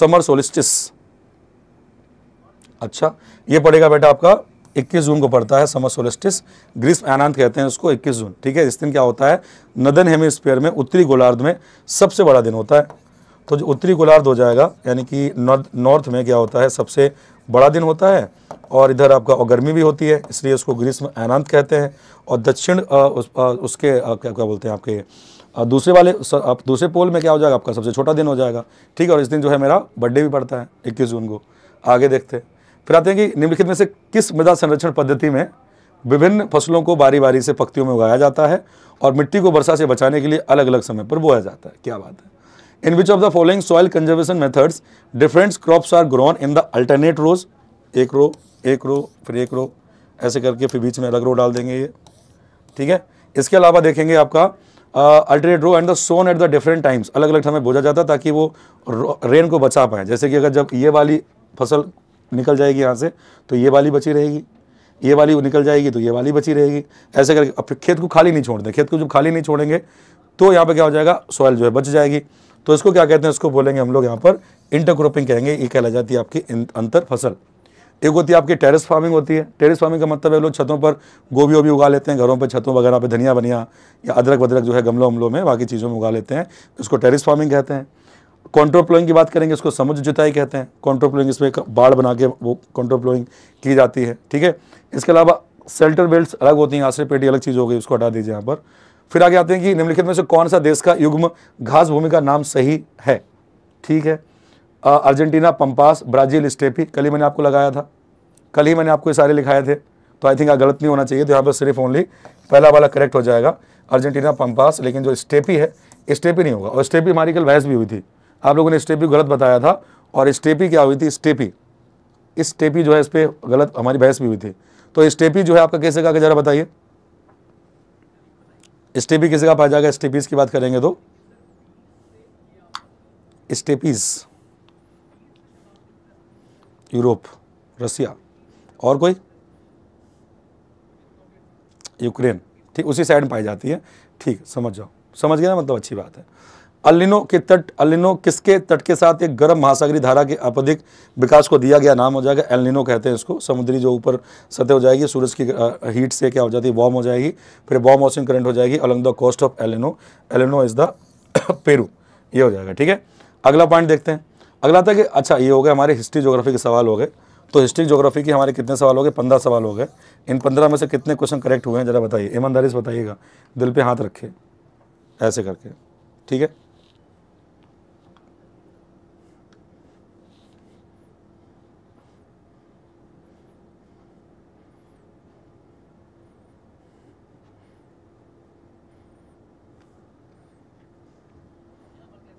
A: समर सोलिस्टिस अच्छा ये पड़ेगा बेटा आपका 21 जून को पड़ता है समर सोलिस्टिस ग्रीष्म अनांत कहते हैं उसको 21 जून ठीक है इस दिन क्या होता है नदन हेमिस्फीयर में उत्तरी गोलार्ध में सबसे बड़ा दिन होता है तो जो उत्तरी गोलार्ध हो जाएगा यानी कि नॉर्थ में क्या होता है सबसे बड़ा दिन होता है और इधर आपका और गर्मी भी होती है इसलिए उसको ग्रीष्म अनांत कहते हैं और दक्षिण उस, उसके क्या क्या बोलते हैं आपके दूसरे वाले आप दूसरे पोल में क्या हो जाएगा आपका सबसे छोटा दिन हो जाएगा ठीक है और इस दिन जो है मेरा बर्थडे भी पड़ता है इक्कीस जून को आगे देखते हैं फिर आते हैं कि निम्नलिखित में से किस मृदा संरक्षण पद्धति में विभिन्न फसलों को बारी बारी से पक्तियों में उगाया जाता है और मिट्टी को वर्षा से बचाने के लिए अलग अलग समय पर बोया जाता है क्या बात है in which of the following soil conservation methods different crops are grown in the alternate rows एक रो एक रो फिर एक रो ऐसे करके फिर बीच में अलग रो डाल देंगे ये ठीक है इसके अलावा देखेंगे आपका alternate row and the sown at the different times अलग अलग समय बोझा जाता है ताकि वो रेन को बचा पाए जैसे कि अगर जब ये वाली फसल निकल जाएगी यहाँ से तो ये वाली बची रहेगी ये वाली निकल जाएगी तो ये वाली बची रहेगी ऐसे करके अब खेत को खाली नहीं छोड़ दें खेत को जब खाली नहीं छोड़ेंगे तो यहाँ पर क्या हो जाएगा सॉयल जो है बच जाएगी तो इसको क्या कहते हैं इसको बोलेंगे हम लोग यहाँ पर इंटरक्रॉपिंग कहेंगे ये कहला जाती है आपकी अंतर फसल एक होती है आपकी टेरेस फार्मिंग होती है टेरेस फार्मिंग का मतलब है लोग छतों पर गोभी वोभी उगा लेते हैं घरों पर छतों वगैरह पे धनिया बनिया या अदरक वदरक जो है गमलों वमलों में बाकी चीज़ों में उगा लेते हैं इसको टेरेस फार्मिंग कहते हैं कॉन्ट्रो प्लोइंग की बात करेंगे उसको समुद्र जुताई कहते हैं कॉन्ट्रो प्लोइंग इसमें बाढ़ बना के वो कॉन्ट्रो प्लोइंग की जाती है ठीक है इसके अलावा शेल्टर बेल्ट अलग होती हैं आश्रय पेटी अलग चीज़ हो गई उसको हटा दीजिए यहाँ पर फिर आगे आते हैं कि निम्नलिखित में से कौन सा देश का युग्म घास भूमि का नाम सही है ठीक है अर्जेंटीना पंपास ब्राज़ील स्टेपी कल ही मैंने आपको लगाया था कल ही मैंने आपको ये सारे लिखाए थे तो आई थिंक गलत नहीं होना चाहिए तो यहाँ पर सिर्फ ओनली पहला वाला करेक्ट हो जाएगा अर्जेंटीना पंपास लेकिन जो स्टेपी है स्टेपी नहीं होगा और स्टेपी हमारी कल बहस भी हुई थी आप लोगों ने स्टेपी गलत बताया था और स्टेपी क्या हुई थी स्टेपी इस स्टेपी जो है इस पर गलत हमारी बहस भी हुई थी तो स्टेपी जो है आपका कैसे कहा जरा बताइए स्टेपी कैसे कहा पाया जाएगा स्टेपीज की बात करेंगे तो स्टेपीज यूरोप रसिया और कोई यूक्रेन ठीक उसी साइड में पाई जाती है ठीक समझ जाओ समझ गया ना मतलब अच्छी बात है अल्लिनो के तट अलिनो किसके तट के साथ एक गर्म महासागरी धारा के आपधिक विकास को दिया गया नाम हो जाएगा एलिनो कहते हैं इसको समुद्री जो ऊपर सतह हो जाएगी सूरज की हीट से क्या हो जाती है वॉर्म हो जाएगी फिर वॉर्म ऑसिंग करंट हो जाएगी along the coast of El Nino El Nino is the Peru ये हो जाएगा ठीक है अगला पॉइंट देखते हैं अगला था कि अच्छा ये हो गया हमारे हिस्ट्री जोग्राफी के सवाल हो गए तो हिस्ट्री जोग्राफी के हमारे कितने सवाल हो गए पंद्रह सवाल हो गए इन पंद्रह में से कितने क्वेश्चन करेक्ट हुए हैं ज़रा बताइए ईमानदारी से बताइएगा दिल पर हाथ रखे ऐसे करके ठीक है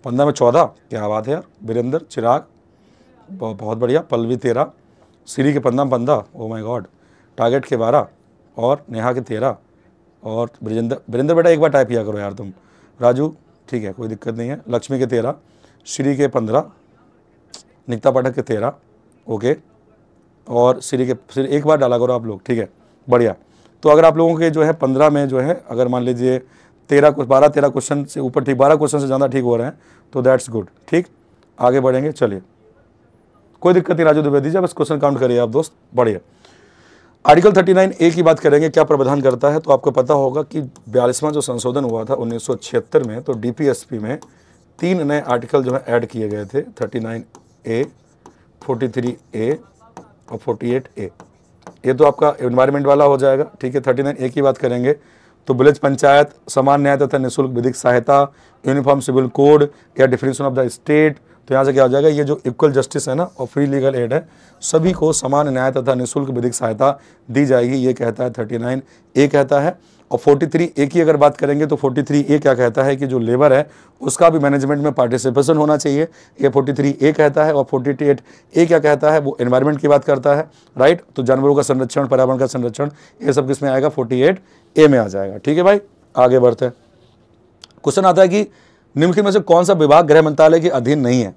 A: पंद्रह में चौदह क्या बात है यार वीरेंद्र चिराग बहुत बढ़िया पल्लवी तेरह सीरी के पंद्रह पंद्रह ओ माई गॉड टारगेट के बारह और नेहा के तेरह और ब्रजेंद्र वीरेंद्र बेटा एक बार टाइप किया करो यार तुम राजू ठीक है कोई दिक्कत नहीं है लक्ष्मी के तेरह श्री के पंद्रह निकिता पाठक के तेरह ओके और श्री के फिर एक बार डाला करो आप लोग ठीक है बढ़िया तो अगर आप लोगों के जो है पंद्रह में जो है अगर मान लीजिए तेरह बारह तेरह क्वेश्चन से ऊपर ठीक बारह क्वेश्चन से ज़्यादा ठीक हो रहे हैं तो दैट्स गुड ठीक आगे बढ़ेंगे चलिए कोई दिक्कत नहीं राजू द्विवेदी जी बस क्वेश्चन काउंट करिए आप दोस्त बढ़िए आर्टिकल 39 ए की बात करेंगे क्या प्रावधान करता है तो आपको पता होगा कि बयालीसवां जो संशोधन हुआ था छिहत्तर में तो पी में तीन नए आर्टिकल जो है ऐड किए गए थे 39 ए 43 ए और 48 ए ये तो आपका एनवायरमेंट वाला हो जाएगा ठीक है 39 ए की बात करेंगे तो विलेज पंचायत समान न्याय तथा निःशुल्क विधिक सहायता यूनिफॉर्म सिविल कोड या डिफिनेशन ऑफ द स्टेट तो यहाँ से क्या हो जाएगा ये जो इक्वल जस्टिस है ना और फ्री लीगल एड है सभी को समान न्याय तथा निःशुल्क विधिक सहायता दी जाएगी ये कहता है थर्टी नाइन ए कहता है और 43 ए की अगर बात करेंगे तो 43 ए क्या कहता है कि जो लेबर है उसका भी मैनेजमेंट में पार्टिसिपेशन होना चाहिए ये 43 ए कहता है और 48 ए क्या कहता है वो एनवायरनमेंट की बात करता है राइट तो जानवरों का संरक्षण पर्यावरण का संरक्षण ये सब किस में आएगा 48 ए में आ जाएगा ठीक है भाई आगे बढ़ते हैं क्वेश्चन आता है कि निम्नलिखित में से कौन सा विभाग गृह मंत्रालय के अधीन नहीं है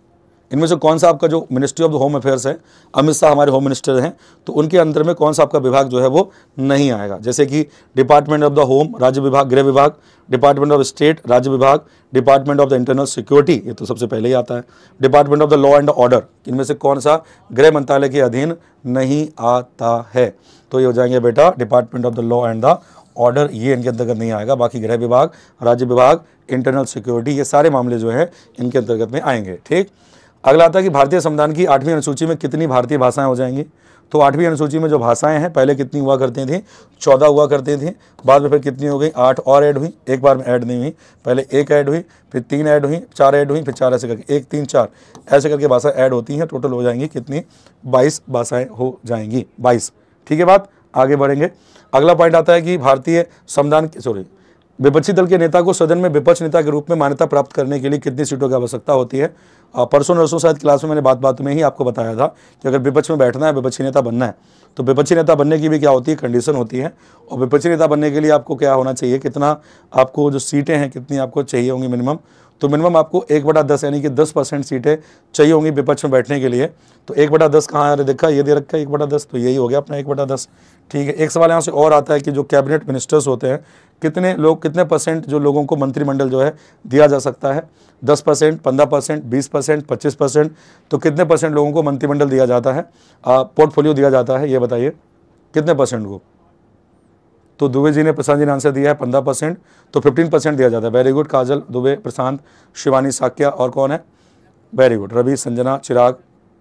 A: इनमें से कौन सा आपका जो ministry of the home affairs है अमित शाह हमारे होम मिनिस्टर हैं तो उनके अंदर में कौन सा आपका विभाग जो है वो नहीं आएगा जैसे कि डिपार्टमेंट ऑफ द होम राज्य विभाग गृह विभाग डिपार्टमेंट ऑफ स्टेट राज्य विभाग department of the internal security ये तो सबसे पहले ही आता है department of the law and order इनमें से कौन सा गृह मंत्रालय के अधीन नहीं आता है तो ये हो जाएंगे बेटा department of the law and the order ये इनके अंतर्गत नहीं आएगा बाकी गृह विभाग राज्य विभाग इंटरनल सिक्योरिटी ये सारे मामले जो हैं इनके अंतर्गत में आएंगे ठीक अगला आता है कि भारतीय संविधान की आठवीं अनुसूची में कितनी भारतीय भाषाएं हो जाएंगी तो आठवीं अनुसूची में जो भाषाएं हैं पहले कितनी हुआ करती थी चौदह हुआ करती थी बाद में फिर कितनी हो गई आठ और ऐड हुई एक बार में ऐड नहीं हुई पहले एक ऐड हुई फिर तीन ऐड हुई चार ऐड हुई फिर चार ऐसे करके एक तीन चार ऐसे करके भाषा ऐड होती हैं टोटल हो जाएंगी कितनी बाईस भाषाएँ हो जाएंगी बाईस ठीक है बात आगे बढ़ेंगे अगला पॉइंट आता है कि भारतीय संविधान सॉरी विपक्षी दल के नेता को सदन में विपक्ष नेता के रूप में मान्यता प्राप्त करने के लिए कितनी सीटों की आवश्यकता होती है परसों नरसों शायद क्लास में मैंने बात बात में ही आपको बताया था कि अगर विपक्ष में बैठना है विपक्षी नेता बनना है तो विपक्षी नेता बनने की भी क्या होती है कंडीशन होती है और विपक्षी नेता बनने के लिए आपको क्या होना चाहिए कितना आपको जो सीटें हैं कितनी आपको चाहिए होंगी मिनिमम तो मिनिमम आपको एक बटा दस यानी कि दस परसेंट सीटें चाहिए होंगी विपक्ष में बैठने के लिए तो एक बटा दस कहाँ देखा ये दे रखा है एक बटा दस तो यही हो गया अपना एक बटा दस ठीक है एक सवाल यहाँ से और आता है कि जो कैबिनेट मिनिस्टर्स होते हैं कितने लोग कितने परसेंट जो लोगों को मंत्रिमंडल जो है दिया जा सकता है दस परसेंट पंद्रह परसेंट बीस परसेंट पच्चीस परसेंट तो कितने परसेंट लोगों को मंत्रिमंडल दिया जाता है पोर्टफोलियो दिया जाता है ये बताइए कितने परसेंट को तो दुबे जी ने प्रशांत जी ने आंसर दिया है पंद्रह परसेंट तो फिफ्टीन परसेंट दिया जाता है वेरी गुड काजल दुबे प्रशांत शिवानी साक्या और कौन है वेरी गुड रवि संजना चिराग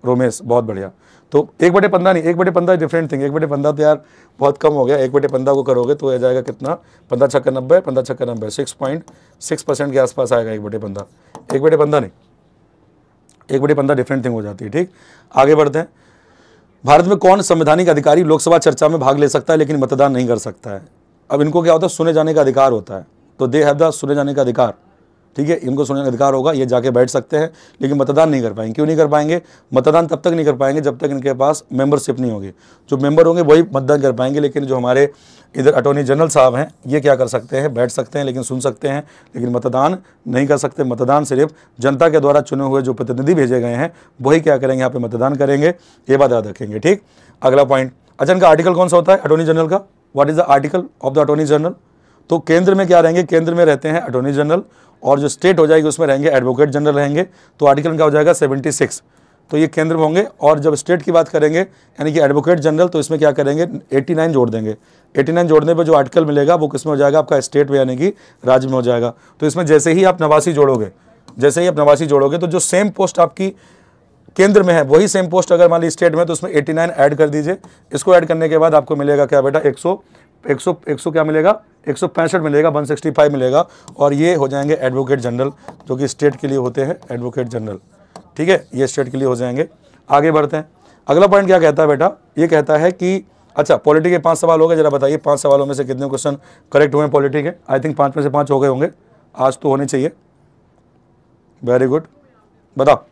A: रोमेश बहुत बढ़िया तो एक बटे पंद्रह नहीं एक बटे पंद्रह डिफरेंट थिंग एक बटे पंद्रह तो यार बहुत कम हो गया एक बटे पंद्रह को करोगे तो यह जाएगा कितना पंद्रह छक्का नब्बे पंद्रह छक्का नब्बे सिक्स पॉइंट सिक्स परसेंट के आसपास आएगा एक बटे पंद्रह एक बटे पंद्रह नहीं एक बटे पंद्रह डिफरेंट थिंग हो जाती है ठीक आगे बढ़ते हैं भारत में कौन संवैधानिक अधिकारी लोकसभा चर्चा में भाग ले सकता है लेकिन मतदान नहीं कर सकता है अब इनको क्या होता है सुने जाने का अधिकार होता है तो दे हैव द सुने जाने का अधिकार ठीक है इनको सुने का अधिकार होगा ये जाके बैठ सकते हैं लेकिन मतदान नहीं कर पाएंगे क्यों नहीं कर पाएंगे मतदान तब तक नहीं कर पाएंगे जब तक इनके पास मेंबरशिप नहीं होगी जो मेंबर होंगे वही मतदान कर पाएंगे लेकिन जो हमारे इधर अटॉर्नी जनरल साहब हैं ये क्या कर सकते हैं बैठ सकते हैं लेकिन सुन सकते हैं लेकिन मतदान नहीं कर सकते मतदान सिर्फ जनता के द्वारा चुने हुए जो प्रतिनिधि भेजे गए हैं वही क्या करेंगे यहाँ पे मतदान करेंगे ये बात याद रखेंगे ठीक अगला पॉइंट अच्छा इनका आर्टिकल कौन सा होता है अटोर्नी जनरल का what is the article of the attorney general तो केंद्र में क्या रहेंगे केंद्र में रहते हैं अटोर्नी जनरल और जो स्टेट हो जाएगी उसमें रहेंगे एडवोकेट जनरल रहेंगे तो आर्टिकल का हो जाएगा सेवेंटी सिक्स तो ये केंद्र में होंगे और जब स्टेट की बात करेंगे यानी कि एडवोकेट जनरल तो इसमें क्या करेंगे एट्टी नाइन जोड़ देंगे एटी जोड़ने पर जो आर्टिकल मिलेगा वो किस में हो जाएगा आपका स्टेट में यानी कि राज्य में हो जाएगा तो इसमें जैसे ही आप नवासी जोड़ोगे जैसे ही आप नवासी जोड़ोगे तो जो सेम पोस्ट आपकी केंद्र में है वही सेम पोस्ट अगर मान ली स्टेट में तो उसमें 89 ऐड कर दीजिए इसको ऐड करने के बाद आपको मिलेगा क्या बेटा 100 100 100 क्या मिलेगा एक मिलेगा फाइव मिलेगा और ये हो जाएंगे एडवोकेट जनरल जो कि स्टेट के लिए होते हैं एडवोकेट जनरल ठीक है ये स्टेट के लिए हो जाएंगे आगे बढ़ते हैं अगला पॉइंट क्या कहता है बेटा ये कहता है कि अच्छा पॉलिटी के पांच सवाल हो गए जरा बताइए पांच सवालों में से कितने क्वेश्चन करेक्ट हुए हैं पॉलिटी के आई थिंक पांच में से पांच हो गए होंगे आज तो होने चाहिए वेरी गुड बताओ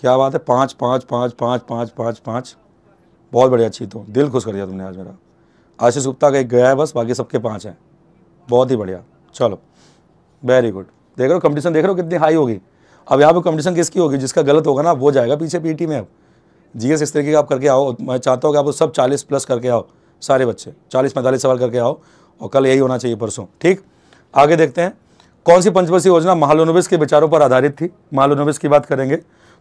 A: क्या बात है पाँच पाँच पाँच पाँच पाँच पाँच पाँच बहुत बढ़िया अच्छी तो दिल खुश कर दिया तुमने आज मेरा आशीष गुप्ता का एक गया है बस बाकी सबके पाँच हैं बहुत ही बढ़िया चलो वेरी गुड देख रहे हो कंपटीशन देख रहे हो कितनी हाई होगी अब यहाँ पे कंपटीशन किसकी होगी जिसका गलत होगा ना वो जाएगा पीछे पीटी e में अब एस इस तरीके का आप करके आओ मैं चाहता हूँ कि आप सब चालीस प्लस करके आओ सारे बच्चे चालीस पैंतालीस सवाल करके आओ और कल यही होना चाहिए परसों ठीक आगे देखते हैं कौन सी पंचवर्षीय योजना महालोनोबिस के विचारों पर आधारित थी महालोनोबिस की बात करेंगे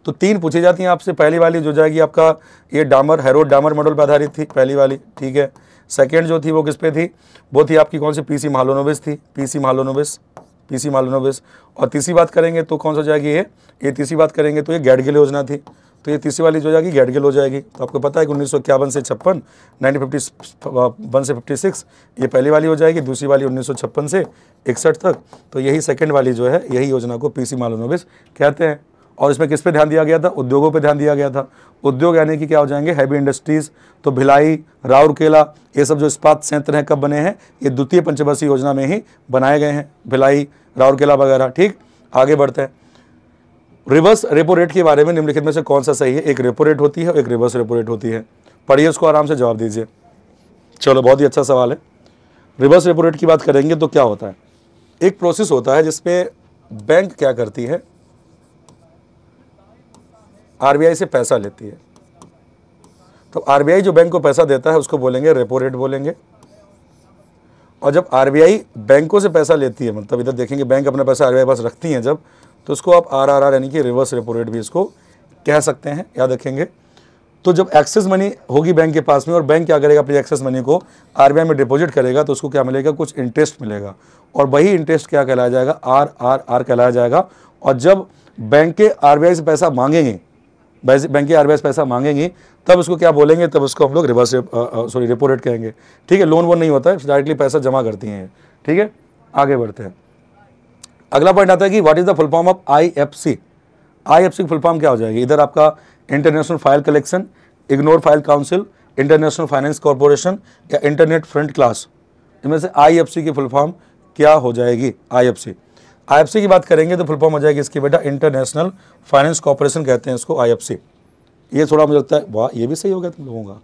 A: तो तीन पूछी जाती हैं आपसे पहली वाली जो जाएगी आपका ये डामर हैरोड डामर मॉडल पर आधारित थी पहली वाली ठीक है सेकेंड जो थी वो किस पे थी वो थी आपकी कौन सी पीसी सी थी पीसी सी पीसी मालनोबिस और तीसरी बात करेंगे तो कौन सा हो जाएगी ये ये तीसरी बात करेंगे तो ये गैडगिल योजना थी तो ये तीसरी वाली जो जाएगी गैडगिल हो जाएगी तो आपको पता है कि उन्नीस से छप्पन नाइनटीन वन से फिफ्टी सिक्स ये पहली वाली हो जाएगी दूसरी वाली उन्नीस से इकसठ तक तो यही सेकेंड वाली जो है यही योजना को पी सी मालनोबिस कहते हैं और इसमें किस पे ध्यान दिया गया था उद्योगों पे ध्यान दिया गया था उद्योग यानी कि क्या हो जाएंगे हैवी इंडस्ट्रीज़ तो भिलाई राउरकेला ये सब जो इस्पात संयंत्र हैं कब बने हैं ये द्वितीय पंचवर्षीय योजना में ही बनाए गए हैं भिलाई राउरकेला वगैरह ठीक आगे बढ़ते हैं रिवर्स रेपो रेट के बारे में निम्नलिखित में से कौन सा सही है एक रेपो रेट होती है और एक रिवर्स रेपो रेट होती है पढ़िए उसको आराम से जवाब दीजिए चलो बहुत ही अच्छा सवाल है रिवर्स रेपो रेट की बात करेंगे तो क्या होता है एक प्रोसेस होता है जिसमें बैंक क्या करती है आरबीआई से पैसा लेती है तो आरबीआई जो बैंक को पैसा देता है उसको बोलेंगे रेपो रेट बोलेंगे और जब आर बैंकों से पैसा लेती है मतलब इधर देखेंगे बैंक अपना पैसा आर पास रखती हैं जब तो उसको आप आर यानी कि रिवर्स रेपो रेट भी इसको कह सकते हैं याद रखेंगे तो जब एक्सेस मनी होगी बैंक के पास में और बैंक क्या करेगा अपनी एक्सेस मनी को आरबीआई में डिपॉजिट करेगा तो उसको क्या मिलेगा कुछ इंटरेस्ट मिलेगा और वही इंटरेस्ट क्या कहलाया जाएगा आर आर आर कहलाया जाएगा और जब बैंक के आरबीआई से पैसा मांगेंगे बैंक की आर पैसा मांगेंगी तब उसको क्या बोलेंगे तब उसको हम लोग रिवर्स सॉरी रेपो रेट कहेंगे ठीक है लोन वोन नहीं होता है डायरेक्टली पैसा जमा करती हैं ठीक है आगे बढ़ते हैं अगला पॉइंट आता है कि what is the full form of I F C I F C full form क्या हो जाएगी इधर आपका international file collection ignore file council international finance corporation या इंटरनेट फ्रंट क्लास इनमें से आई एफ सी की फुल फॉर्म क्या हो जाएगी आई एफ सी आईएफसी की बात करेंगे तो फुल फॉर्म हो जाएगी इसकी बेटा इंटरनेशनल फाइनेंस कॉपोरेशन कहते हैं इसको आई ये थोड़ा मुझे लगता है वाह ये भी सही हो गया तुम लोगों का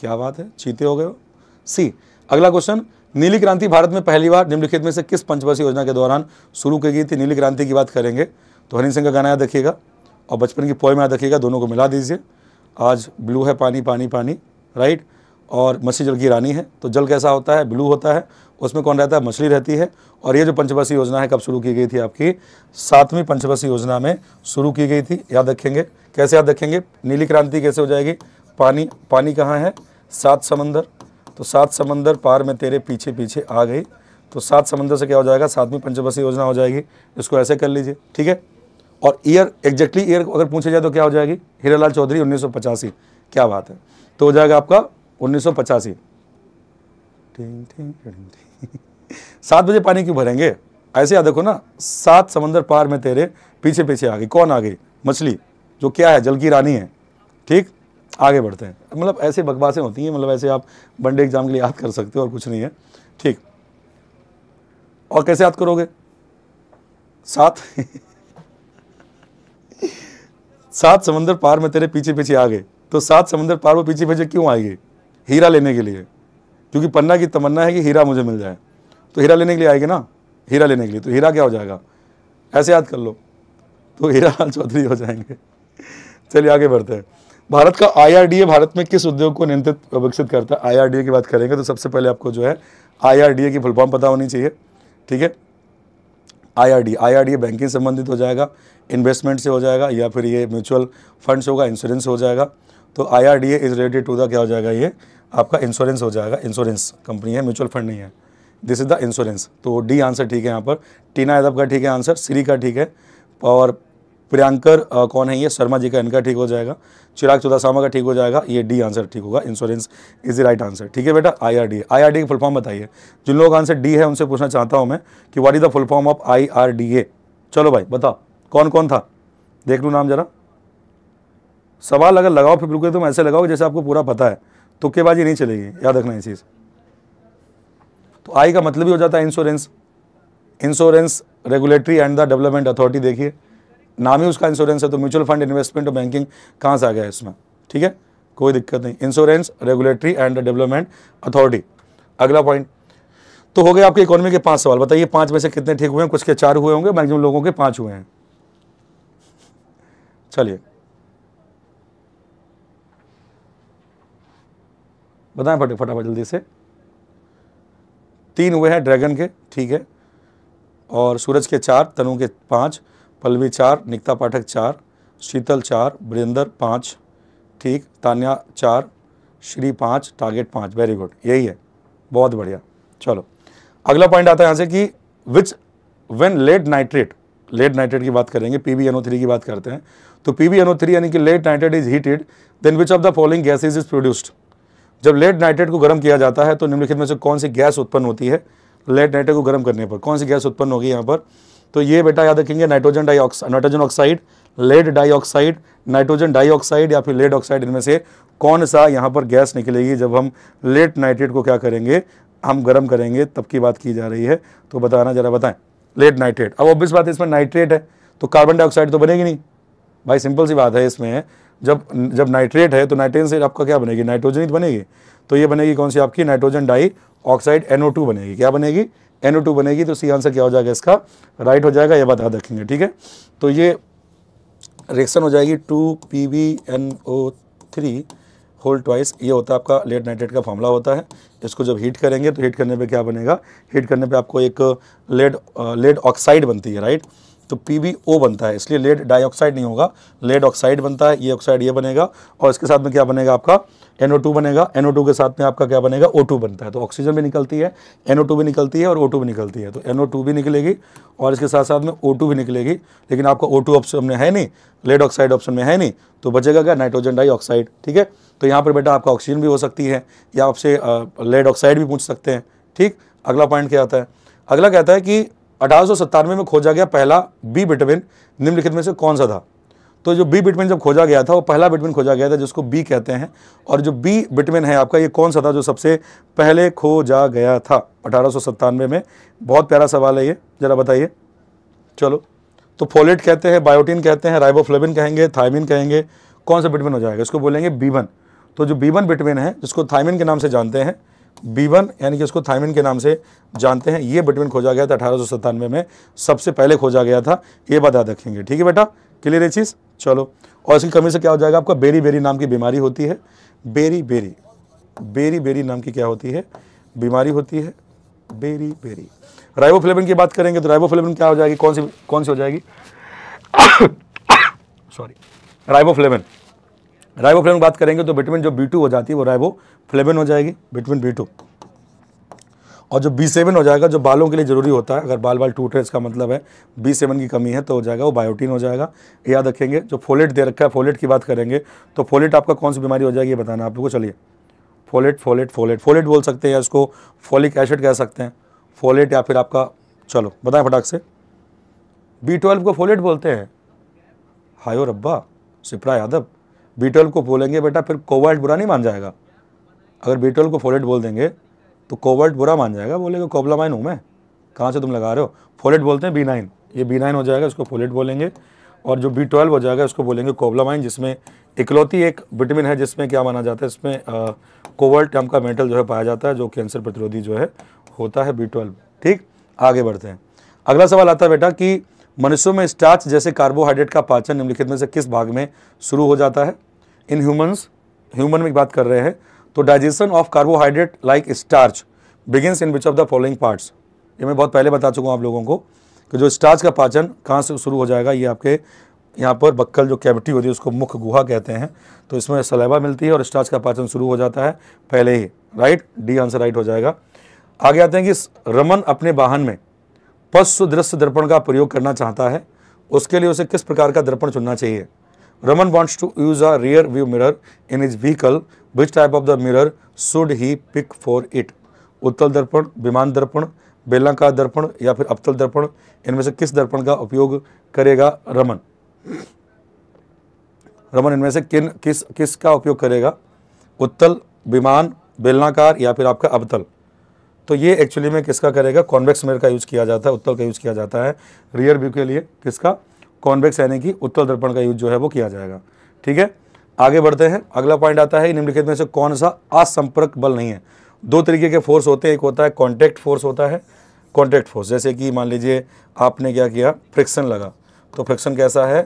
A: क्या बात है चीते हो गए हो सी अगला क्वेश्चन नीली क्रांति भारत में पहली बार निम्नलिखित में से किस पंचवर्षीय योजना के दौरान शुरू की गई थी नीली क्रांति की बात करेंगे तो हनी सिंह का गाना याद रखिएगा और बचपन की पोए में याद रखिएगा दोनों को मिला दीजिए आज ब्लू है पानी पानी पानी राइट और मछली जल की रानी है तो जल कैसा होता है ब्लू होता है उसमें कौन रहता है मछली रहती है और ये जो पंचवर्षीय योजना है कब शुरू की गई थी आपकी सातवीं पंचवर्षीय योजना में शुरू की गई थी याद रखेंगे कैसे याद रखेंगे नीली क्रांति कैसे हो जाएगी पानी पानी कहाँ है सात समंदर तो सात समंदर पार में तेरे पीछे पीछे आ गई तो सात समंदर से क्या हो जाएगा सातवीं पंचवर्षीय योजना हो जाएगी इसको ऐसे कर लीजिए ठीक है और ईयर एग्जैक्टली ईयर अगर पूछे जाए तो क्या हो जाएगी हीरालाल चौधरी उन्नीस क्या बात है तो हो जाएगा आपका उन्नीस सौ पचासी ठीक ठीक ठीक सात बजे पानी क्यों भरेंगे ऐसे याद देखो ना सात समंदर पार में तेरे पीछे पीछे आ गई कौन आ गई मछली जो क्या है जल की रानी है ठीक आगे बढ़ते हैं मतलब ऐसे बकवासें होती हैं मतलब ऐसे आप वनडे एग्ज़ाम के लिए याद कर सकते हो और कुछ नहीं है ठीक और कैसे याद करोगे सात सात समंदर पार में तेरे पीछे पीछे आ गए तो सात समंदर पार वो पीछे पीछे क्यों आएगी हीरा लेने के लिए क्योंकि पन्ना की तमन्ना है कि हीरा मुझे मिल जाए तो हीरा लेने के लिए आएगी ना हीरा लेने के लिए तो हीरा क्या हो जाएगा ऐसे याद कर लो तो हीरा लाल चौधरी हो जाएंगे चलिए आगे बढ़ते हैं भारत का आईआरडीए भारत में किस उद्योग को नियंत्रित विकसित करता है आईआरडीए की बात करेंगे तो सबसे पहले आपको जो है आईआरडीए की फुल फॉर्म पता होनी चाहिए ठीक है आईआरडी आईआरडीए बैंकिंग संबंधित हो जाएगा इन्वेस्टमेंट से हो जाएगा या फिर ये म्यूचुअल फंड्स होगा इंश्योरेंस हो जाएगा तो IRDA is related to the क्या हो जाएगा ये आपका इंश्योरेंस हो जाएगा इंश्योरेंस कंपनी है म्यूचुअल फंड नहीं है दिस इज द इंश्योरेंस तो डी आंसर ठीक है यहाँ पर टीना यादव का ठीक है आंसर श्री का ठीक है और प्रियंकर कौन है ये शर्मा जी का इनका ठीक हो जाएगा चिराग चुदासामा का ठीक हो जाएगा ये डी आंसर ठीक होगा insurance is the right answer ठीक है बेटा I R D I R D full form बताइए जिन लोगों का आंसर डी है उनसे पूछना चाहता हूँ मैं कि what is the full form of A चलो भाई बताओ कौन कौन था देख लूँ नाम जरा सवाल अगर लगाओ फिर बिल्कुल तुम तो ऐसे लगाओ जैसे आपको पूरा पता है तुक्केबाजी नहीं चलेगी याद रखना ये चीज़ तो आई का मतलब ही हो जाता है insurance insurance regulatory and the development authority देखिए नाम ही उसका इंश्योरेंस है तो म्यूचुअल फंड इन्वेस्टमेंट और बैंकिंग कहाँ से आ गया है इसमें ठीक है कोई दिक्कत नहीं insurance regulatory and development authority अगला पॉइंट तो हो गए आपके इकोनॉमी के पांच सवाल बताइए पांच में से कितने ठीक हुए हैं कुछ के चार हुए होंगे मैक्सिमम लोगों के पांच हुए हैं चलिए बताएं फटे फटाफट जल्दी से तीन हुए हैं ड्रैगन के ठीक है और सूरज के चार तनु के पाँच पल्लवी चार निकता पाठक चार शीतल चार ब्रिंदर पाँच ठीक तान्या चार श्री पाँच टारगेट पाँच वेरी गुड यही है बहुत बढ़िया चलो अगला पॉइंट आता है यहाँ से कि which when lead nitrate lead nitrate की बात करेंगे पी बी एनओ थ्री की बात करते हैं तो पी बी एनओ थ्री यानी कि lead nitrate is heated then which of the following gases is produced जब लेड नाइट्रेट को गर्म किया जाता है तो निम्नलिखित में से कौन सी गैस उत्पन्न होती है लेड नाइट्रेट को गर्म करने पर कौन सी गैस उत्पन्न होगी यहाँ पर तो ये बेटा याद रखेंगे nitrogen dioxide nitrogen oxide lead dioxide nitrogen dioxide या फिर लेड ऑक्साइड इनमें से कौन सा यहाँ पर गैस निकलेगी जब हम लेड नाइट्रेट को क्या करेंगे हम गर्म करेंगे तब की बात की जा रही है तो बताना ज़रा बताएं लेड नाइट्रेट अब ऑब्वियस बात है इसमें नाइट्रेट है तो कार्बन डाइऑक्साइड तो बनेगी नहीं भाई सिंपल सी बात है इसमें जब जब नाइट्रेट है तो नाइट्रेन से आपका क्या बनेगी नाइट्रोजन ही तो बनेगी तो ये बनेगी कौन सी आपकी नाइट्रोजन डाई ऑक्साइड टू बनेगी क्या बनेगी टू बनेगी तो सी आंसर क्या हो जाएगा इसका राइट हो जाएगा ये बात याद रखेंगे ठीक है तो ये रिएक्शन हो जाएगी two P V N O three whole twice ये होता है आपका लेड नाइट्रेट का फॉर्मूला होता है इसको जब हीट करेंगे तो हीट करने पे क्या बनेगा हीट करने पे आपको एक लेड लेड ऑक्साइड बनती है राइट right? तो पी बनता है इसलिए लेड डाइऑक्साइड नहीं होगा लेड ऑक्साइड बनता है ये ऑक्साइड ये बनेगा और इसके साथ में क्या बनेगा आपका NO2 बनेगा NO2 के साथ में आपका क्या बनेगा O2 बनता है तो ऑक्सीजन भी निकलती है NO2 भी निकलती है और O2 भी निकलती है तो NO2 भी निकलेगी और इसके साथ साथ में O2 भी निकलेगी लेकिन आपका O2 ऑप्शन में है नहीं लेड ऑक्साइड ऑप्शन में है नहीं तो बचेगा क्या नाइट्रोजन डाइऑक्साइड ठीक है तो यहाँ पर बेटा आपका ऑक्सीजन भी हो सकती है या आपसे लेड ऑक्साइड भी पूछ सकते हैं ठीक अगला पॉइंट क्या आता है अगला कहता है कि अठारह में खोजा गया पहला बी विटामिन निम्नलिखित में से कौन सा था तो जो बी विटामिन जब खोजा गया था वो पहला विटामिन खोजा गया था जिसको बी कहते हैं और जो बी विटामिन है आपका ये कौन सा था जो सबसे पहले खोजा गया था अठारह में बहुत प्यारा सवाल है ये ज़रा बताइए चलो तो फोलेट कहते हैं बायोटिन कहते हैं राइबोफ्लेबिन कहेंगे थायमिन कहेंगे कौन सा विटामिन हो जाएगा इसको बोलेंगे बीबन तो जो बीबन विटामिन है जिसको थायमिन के नाम से जानते हैं बी वन यानी कि इसको थाइमिन के नाम से जानते हैं ये विटामिन खोजा गया था अठारह में सबसे पहले खोजा गया था ये बात याद रखेंगे ठीक है बेटा क्लियर है चीज़ चलो और इसकी कमी से क्या हो जाएगा आपका बेरी बेरी नाम की बीमारी होती है बेरी बेरी बेरी बेरी नाम की क्या होती है बीमारी होती है बेरी बेरी राइबो की बात करेंगे तो राइबो क्या हो जाएगी कौन सी कौन सी हो जाएगी सॉरी राइबो राइबोफ्लेविन की बात करेंगे तो विटामिन जो बी हो जाती है वो राइबोफ्लेविन हो जाएगी विटामिन बी और जो बी सेवन हो जाएगा जो बालों के लिए ज़रूरी होता है अगर बाल बाल टूट रहे इसका मतलब है बी सेवन की कमी है तो हो जाएगा वो बायोटीन हो जाएगा याद रखेंगे जो फोलेट दे रखा है फोलेट की बात करेंगे तो फोलेट आपका कौन सी बीमारी हो जाएगी ये बताना आप लोग को चलिए फोलेट फोलेट फोलेट फोलेट बोल सकते हैं इसको फोलिक एसिड कह सकते हैं फोलेट या फिर आपका चलो बताएं फटाक से बी ट्वेल्व को फोलेट बोलते हैं हायो रब्बा सिपरा यादव बी को बोलेंगे बेटा फिर कोवर्ट बुरा नहीं मान जाएगा अगर बी को फोलेट बोल देंगे तो कोवर्ट बुरा मान जाएगा बोलेगा कोबलामाइन हूँ मैं कहाँ से तुम लगा रहे हो फोलेट बोलते हैं बी नाइन ये बी नाइन हो जाएगा उसको फोलेट बोलेंगे और जो बी ट्वेल्व हो जाएगा उसको बोलेंगे कोबलामाइन जिसमें इकलौती एक विटामिन है जिसमें क्या माना जाता है इसमें कोवर्ट टाइम का मेटल जो है पाया जाता है जो कैंसर प्रतिरोधी जो है होता है बी ट्वेल्व ठीक आगे बढ़ते हैं अगला सवाल आता है बेटा कि मनुष्यों में स्टार्च जैसे कार्बोहाइड्रेट का पाचन निम्नलिखित में से किस भाग में शुरू हो जाता है इन ह्यूमन्स ह्यूमन में बात कर रहे हैं तो digestion of carbohydrate like starch begins in which of the following parts ये मैं बहुत पहले बता चुका हूँ आप लोगों को कि जो स्टार्च का पाचन कहाँ से शुरू हो जाएगा ये आपके यहाँ पर बक्कल जो कैविटी होती है उसको मुख्य गुहा कहते हैं तो इसमें सलेबा मिलती है और स्टार्च का पाचन शुरू हो जाता है पहले ही राइट डी आंसर राइट हो जाएगा आगे आते हैं कि रमन अपने वाहन में पशु दृश्य दर्पण का प्रयोग करना चाहता है उसके लिए उसे किस प्रकार का दर्पण चुनना चाहिए Raman wants to use a rear view mirror in his vehicle. Which type of the mirror should he pick for it? उत्तल दर्पण विमान दर्पण बेलनाकार दर्पण या फिर अवतल दर्पण इनमें से किस दर्पण का उपयोग करेगा रमन रमन इनमें से किन किस किस का उपयोग करेगा उत्तल विमान बेलनाकार या फिर आपका अवतल तो ये एक्चुअली में किसका करेगा कॉन्वेक्स मिरर का यूज़ किया जाता है उत्तल का यूज़ किया जाता है रियर व्यू के लिए किसका कॉन्वेक्स यानी कि उत्तल दर्पण का यूज जो है वो किया जाएगा ठीक है आगे बढ़ते हैं अगला पॉइंट आता है निम्नलिखित में से कौन सा असंपर्क बल नहीं है दो तरीके के फोर्स होते हैं एक होता है कॉन्टैक्ट फोर्स होता है कॉन्टैक्ट फोर्स जैसे कि मान लीजिए आपने क्या किया फ्रिक्शन लगा तो फ्रिक्शन कैसा है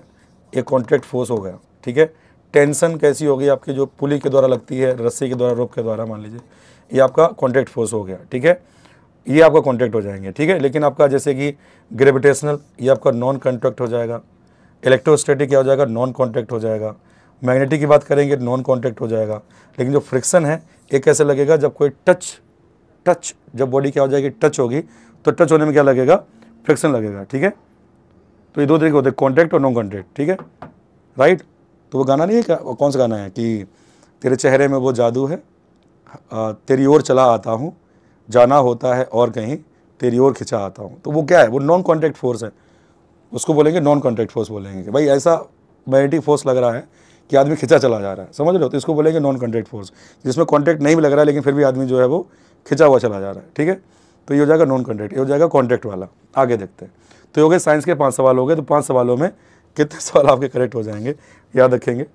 A: ये कॉन्टैक्ट फोर्स हो गया ठीक है टेंशन कैसी होगी आपकी जो पुली के द्वारा लगती है रस्सी के द्वारा रोप के द्वारा मान लीजिए ये आपका कॉन्टैक्ट फोर्स हो गया ठीक है ये आपका कॉन्टैक्ट हो जाएंगे ठीक है लेकिन आपका जैसे कि ग्रेविटेशनल ये आपका नॉन कॉन्टैक्ट हो जाएगा इलेक्ट्रोस्टेटिक क्या हो जाएगा नॉन कॉन्टैक्ट हो जाएगा मैग्नेटिक की बात करेंगे नॉन कॉन्टैक्ट हो जाएगा लेकिन जो फ्रिक्शन है ये कैसे लगेगा जब कोई टच टच जब बॉडी क्या हो जाएगी टच होगी तो टच होने में क्या लगेगा फ्रिक्शन लगेगा ठीक है तो ये दो तरीके होते हैं कॉन्टैक्ट और नॉन कॉन्टैक्ट ठीक है राइट तो वो गाना नहीं है क्या कौन सा गाना है कि तेरे चेहरे में वो जादू है तेरी ओर चला आता हूँ जाना होता है और कहीं तेरी ओर खिंचा आता हूँ तो वो क्या है वो नॉन कॉन्टैक्ट फोर्स है उसको बोलेंगे नॉन कॉन्टैक्ट फोर्स बोलेंगे कि भाई ऐसा मैग्नेटिक फोर्स लग रहा है कि आदमी खिंचा चला जा रहा है समझ लो तो इसको बोलेंगे नॉन कॉन्टैक्ट फोर्स जिसमें कॉन्टैक्ट नहीं भी लग रहा है लेकिन फिर भी आदमी जो है वो खिंचा हुआ चला जा रहा है ठीक है तो ये हो जाएगा नॉन कॉन्टैक्ट ये हो जाएगा कॉन्टैक्ट वाला आगे देखते हैं तो ये हो गए साइंस के पाँच सवाल हो गए तो पाँच सवालों में कितने सवाल आपके करेक्ट हो जाएंगे याद रखेंगे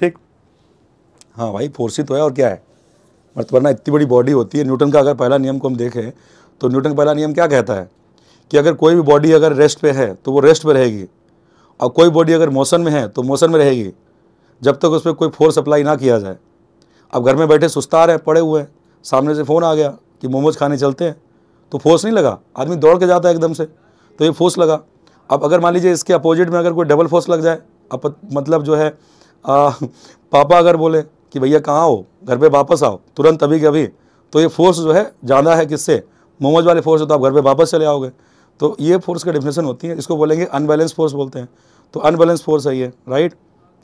A: ठीक हाँ भाई फोर्स ही तो है और क्या है वरना इतनी बड़ी बॉडी होती है न्यूटन का अगर पहला नियम को हम देखें तो न्यूटन का पहला नियम क्या कहता है कि अगर कोई भी बॉडी अगर रेस्ट पे है तो वो रेस्ट पे रहेगी और कोई बॉडी अगर मोशन में है तो मोशन में रहेगी जब तक उस पर कोई फोर्स अप्लाई ना किया जाए अब घर में बैठे सुस्तार है पड़े हुए हैं सामने से फ़ोन आ गया कि मोमोज खाने चलते हैं तो फोर्स नहीं लगा आदमी दौड़ के जाता है एकदम से तो ये फोर्स लगा अब अगर मान लीजिए इसके अपोजिट में अगर कोई डबल फोर्स लग जाए अब मतलब जो है आ, पापा अगर बोले कि भैया कहाँ हो घर पे वापस आओ तुरंत अभी के अभी तो ये फोर्स जो है ज़्यादा है किससे मोमज वाले फोर्स हो तो आप घर पे वापस चले आओगे तो ये फोर्स का डिफिनेशन होती है इसको बोलेंगे अनबैलेंस फोर्स बोलते हैं तो अनबैलेंस फोर्स है ये राइट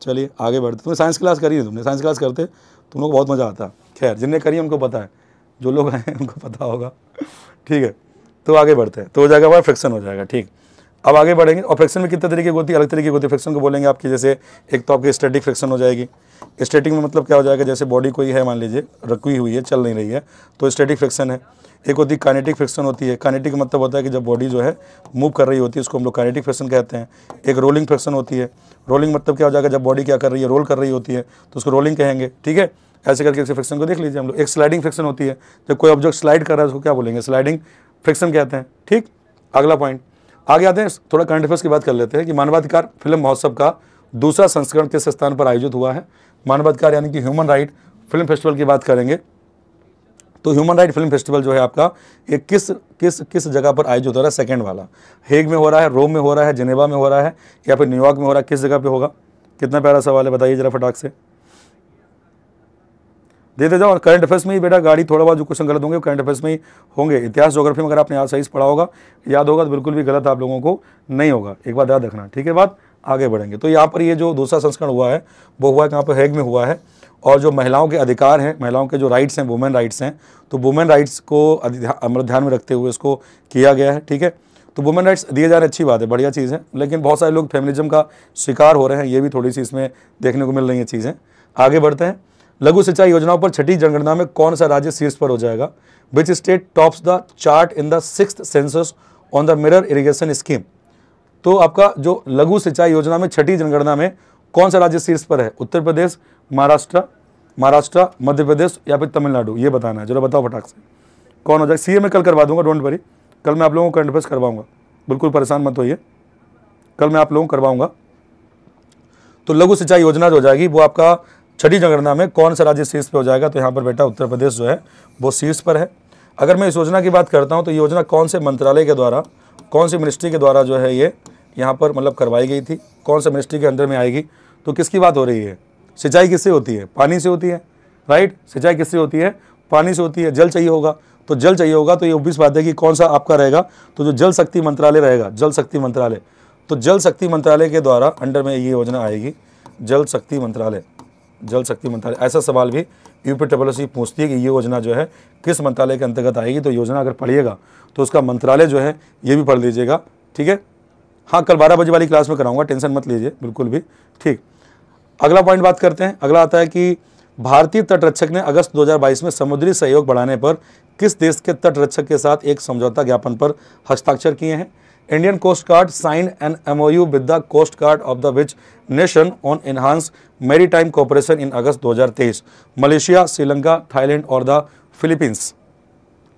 A: चलिए आगे बढ़ते तुमने साइंस क्लास करी है तुमने साइंस क्लास करते तुम लोग को बहुत मज़ा आता खैर जिनने करी है उनको पता है जो लोग आए हैं उनको पता होगा ठीक है तो आगे बढ़ते हैं तो हो जाएगा हमारा फ्रिक्शन हो जाएगा ठीक अब आगे बढ़ेंगे और फ्रैक्शन में कितने तरीके की होती है अलग तरीके की होती है फ्रैक्शन को बोलेंगे आपकी जैसे एक तो आपकी स्टैटिक फ्रैक्शन हो जाएगी स्टैटिक में मतलब क्या हो जाएगा जैसे बॉडी कोई है मान लीजिए रखी हुई है चल नहीं रही है तो स्टैटिक फ्रैक्शन है एक होती है कानेटिक फ्रिक्शन होती है कानेटिक मतलब होता है कि जब बॉडी जो है मूव कर रही होती है उसको हम लोग कानेटिक फ्रैक्शन कहते हैं एक रोलिंग फ्रैक्शन होती है रोलिंग मतलब क्या हो जाएगा जब बॉडी क्या कर रही है रोल कर रही होती है तो उसको रोलिंग कहेंगे ठीक है ऐसे करके एक फ्रैक्शन को देख लीजिए हम लोग एक स्लाइडिंग फ्रिक्शन होती है जब कोई ऑब्जेक्ट स्लाइड कर रहा है उसको क्या बोलेंगे स्लाइडिंग फ्रैक्शन कहते हैं ठीक अगला पॉइंट आगे आते हैं थोड़ा करंट अफेयर्स की बात कर लेते हैं कि मानवाधिकार फिल्म महोत्सव का दूसरा संस्करण किस स्थान पर आयोजित हुआ है मानवाधिकार यानी कि ह्यूमन राइट फिल्म फेस्टिवल की बात करेंगे तो ह्यूमन राइट फिल्म फेस्टिवल जो है आपका ये किस किस किस जगह पर आयोजित हो रहा है सेकेंड वाला हेग में हो रहा है रोम में हो रहा है जिनेवा में हो रहा है या फिर न्यूयॉर्क में हो रहा है किस जगह पर होगा कितना प्यारा सवाल है बताइए जरा फटाक से देते जाओ और करंट अफेयर्स में ही बेटा गाड़ी थोड़ा बहुत जो क्वेश्चन गलत होंगे करंट अफेयर्स में ही होंगे इतिहास जोग्राफी में अगर आपने आज सही पढ़ा होगा याद होगा तो बिल्कुल भी गलत आप लोगों को नहीं होगा एक बात याद रखना ठीक है बात आगे बढ़ेंगे तो यहाँ पर ये जो दूसरा संस्करण हुआ है वो हुआ है कहाँ पर हैग में हुआ है और जो महिलाओं के अधिकार हैं महिलाओं के जो राइट्स हैं वुमेन राइट्स हैं तो वुमेन राइट्स को ध्यान में रखते हुए इसको किया गया है ठीक है तो वुमेन राइट्स दिए जाने अच्छी बात है बढ़िया चीज़ है लेकिन बहुत सारे लोग फेमिनिज्म का शिकार हो रहे हैं ये भी थोड़ी सी इसमें देखने को मिल रही है चीज़ें आगे बढ़ते हैं लघु सिंचाई योजनाओं पर छठी जनगणना में कौन सा राज्य शीर्ष पर हो जाएगा which state tops the chart in the six census on the minor irrigation scheme तो आपका जो लघु सिंचाई योजना में छठी जनगणना में कौन सा राज्य शीर्ष पर है उत्तर प्रदेश महाराष्ट्र महाराष्ट्र मध्य प्रदेश या फिर तमिलनाडु ये बताना है चलो बताओ फटाक से कौन हो जाएगा सीए में कल करवा दूंगा डोंट वरी कल मैं आप लोगों को करंट अफेयर्स करवाऊंगा बिल्कुल परेशान मत होइए कल मैं आप लोगों को करवाऊंगा तो लघु सिंचाई योजना जो हो जाएगी वो आपका छठी जनगणना में कौन सा राज्य शीर्ष पर हो जाएगा तो यहाँ पर बेटा उत्तर प्रदेश जो है वो शीर्ष पर है अगर मैं इस योजना की बात करता हूँ तो ये योजना कौन से मंत्रालय के द्वारा कौन सी मिनिस्ट्री के द्वारा जो है ये यहाँ पर मतलब करवाई गई थी कौन सा मिनिस्ट्री के अंडर में आएगी तो किसकी बात हो रही है सिंचाई किससे होती है पानी से होती है राइट सिंचाई किससे होती है पानी से होती है जल चाहिए होगा तो जल चाहिए होगा तो ये ऑब्वियस बात है कि कौन सा आपका रहेगा तो जो जल शक्ति मंत्रालय रहेगा जल शक्ति मंत्रालय तो जल शक्ति मंत्रालय के द्वारा अंडर में ये योजना आएगी जल शक्ति मंत्रालय जल शक्ति मंत्रालय ऐसा सवाल भी यू पी डब्ल्यू सी पूछती है कि ये योजना जो है किस मंत्रालय के अंतर्गत आएगी तो योजना अगर पढ़िएगा तो उसका मंत्रालय जो है ये भी पढ़ लीजिएगा ठीक है हाँ कल बारह बजे वाली क्लास में कराऊंगा टेंशन मत लीजिए बिल्कुल भी ठीक अगला पॉइंट बात करते हैं अगला आता है कि भारतीय तटरक्षक ने अगस्त 2022 में समुद्री सहयोग बढ़ाने पर किस देश के तटरक्षक के साथ एक समझौता ज्ञापन पर हस्ताक्षर किए हैं Indian coast guard sign an M O U with the coast guard of the which nation on enhance maritime cooperation in August 2023 Malaysia Sri Lanka Thailand और द फिलीपींस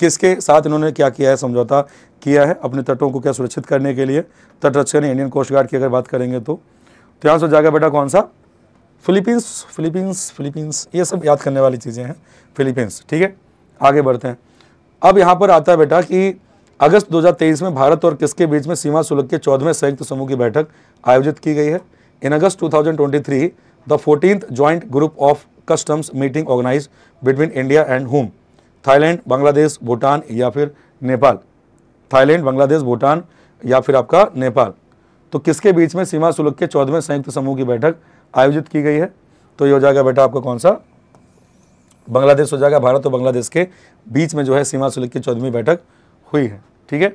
A: किसके साथ इन्होंने क्या किया है समझौता किया है अपने तटों को क्या सुरक्षित करने के लिए तट ने इंडियन कोस्ट गार्ड की अगर बात करेंगे तो, तो यहाँ से जाकर बेटा कौन सा फिलीपींस फिलीपींस फिलीपींस ये सब याद करने वाली चीज़ें हैं फिलीपींस ठीक है आगे बढ़ते हैं अब यहाँ पर आता है बेटा कि अगस्त 2023 में भारत और किसके बीच में सीमा शुल्क के चौदहवें संयुक्त समूह की बैठक आयोजित की गई है in August 2023 the fourteen joint group of customs meeting organise between India and home Thailand Bangladesh Bhutan या फिर नेपाल थाईलैंड बांग्लादेश भूटान या फिर आपका नेपाल तो किसके बीच में सीमा शुल्क के चौदहवें संयुक्त समूह की बैठक आयोजित की गई है तो ये हो जाएगा बेटा आपका कौन सा बांग्लादेश हो जाएगा भारत और बांग्लादेश के बीच में जो है सीमा शुल्क की चौदहवीं बैठक हुई है ठीक है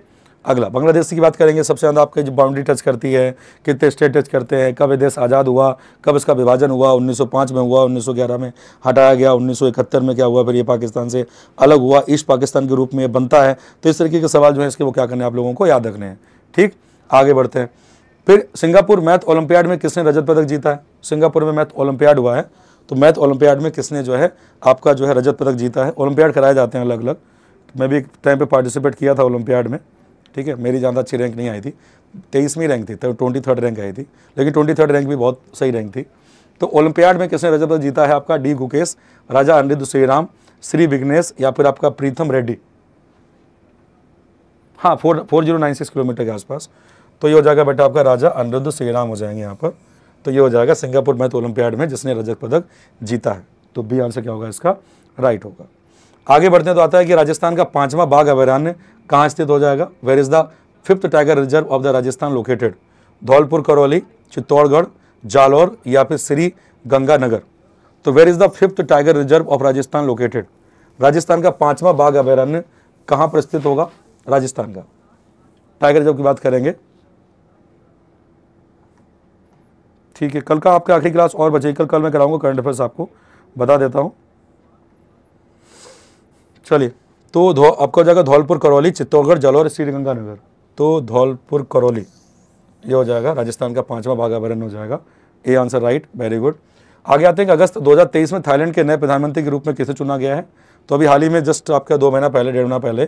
A: अगला बांग्लादेश की बात करेंगे सबसे ज़्यादा आपके जो बाउंड्री टच करती है कितने स्टेट टच करते हैं कब ये देश आज़ाद हुआ कब इसका विभाजन हुआ 1905 में हुआ 1911 में हटाया गया 1971 में क्या हुआ फिर ये पाकिस्तान से अलग हुआ ईस्ट पाकिस्तान के रूप में ये बनता है तो इस तरीके के सवाल जो है इसके वो क्या करने आप लोगों को याद रखने हैं ठीक आगे बढ़ते हैं फिर सिंगापुर मैथ ओलंपियाड में किसने रजत पदक जीता है सिंगापुर में मैथ ओलंपियाड हुआ है तो मैथ ओलंपियाड में किसने जो है आपका जो है रजत पदक जीता है ओलंपियाड कराए जाते हैं अलग अलग मैं भी एक टाइम पे पार्टिसिपेट किया था ओलंपियाड में ठीक है मेरी ज़्यादा अच्छी रैंक नहीं आई थी तेईसवीं रैंक थी तब ट्वेंटी थर्ड रैंक आई थी लेकिन ट्वेंटी थर्ड रैंक भी बहुत सही रैंक थी तो ओलंपियाड में किसने रजत पदक जीता है आपका डी गुकेश राजा अनिरुद्ध श्रीराम श्री विघ्नेश या फिर आपका प्रीतम रेड्डी हाँ four four zero nine six kilometre के आसपास तो ये हो जाएगा बेटा आपका राजा अनिरुद्ध श्रीराम हो जाएंगे यहाँ पर तो ये हो जाएगा सिंगापुर मैथ ओलंपियाड में जिसने रजत पदक जीता है तो बी आंसर क्या होगा इसका राइट होगा आगे बढ़ते हैं तो आता है कि राजस्थान का पांचवा बाघ अभ्यारण्य कहाँ स्थित हो जाएगा where is the fifth tiger reserve of the Rajasthan located Dholpur Karauli Chittorgarh Jalore या फिर श्री गंगानगर तो where is the fifth tiger reserve of Rajasthan located Rajasthan का पांचवा बाघ अभ्यारण्य कहाँ पर स्थित होगा राजस्थान का टाइगर रिजर्व की बात करेंगे ठीक है कल का आपका आखिरी क्लास और बचेगी कल कल मैं कराऊंगा करंट अफेयर्स आपको बता देता हूँ चलिए तो आपका हो जाएगा धौलपुर करौली चित्तौड़गढ़ जलौर श्रीगंगानगर तो धौलपुर करौली ये हो जाएगा राजस्थान का पांचवा भाग अभ्यारण्य हो जाएगा A answer right very good आगे आते हैं कि अगस्त 2023 में थाईलैंड के नए प्रधानमंत्री के रूप में किसे चुना गया है तो अभी हाल ही में जस्ट आपका दो महीना पहले डेढ़ महीना पहले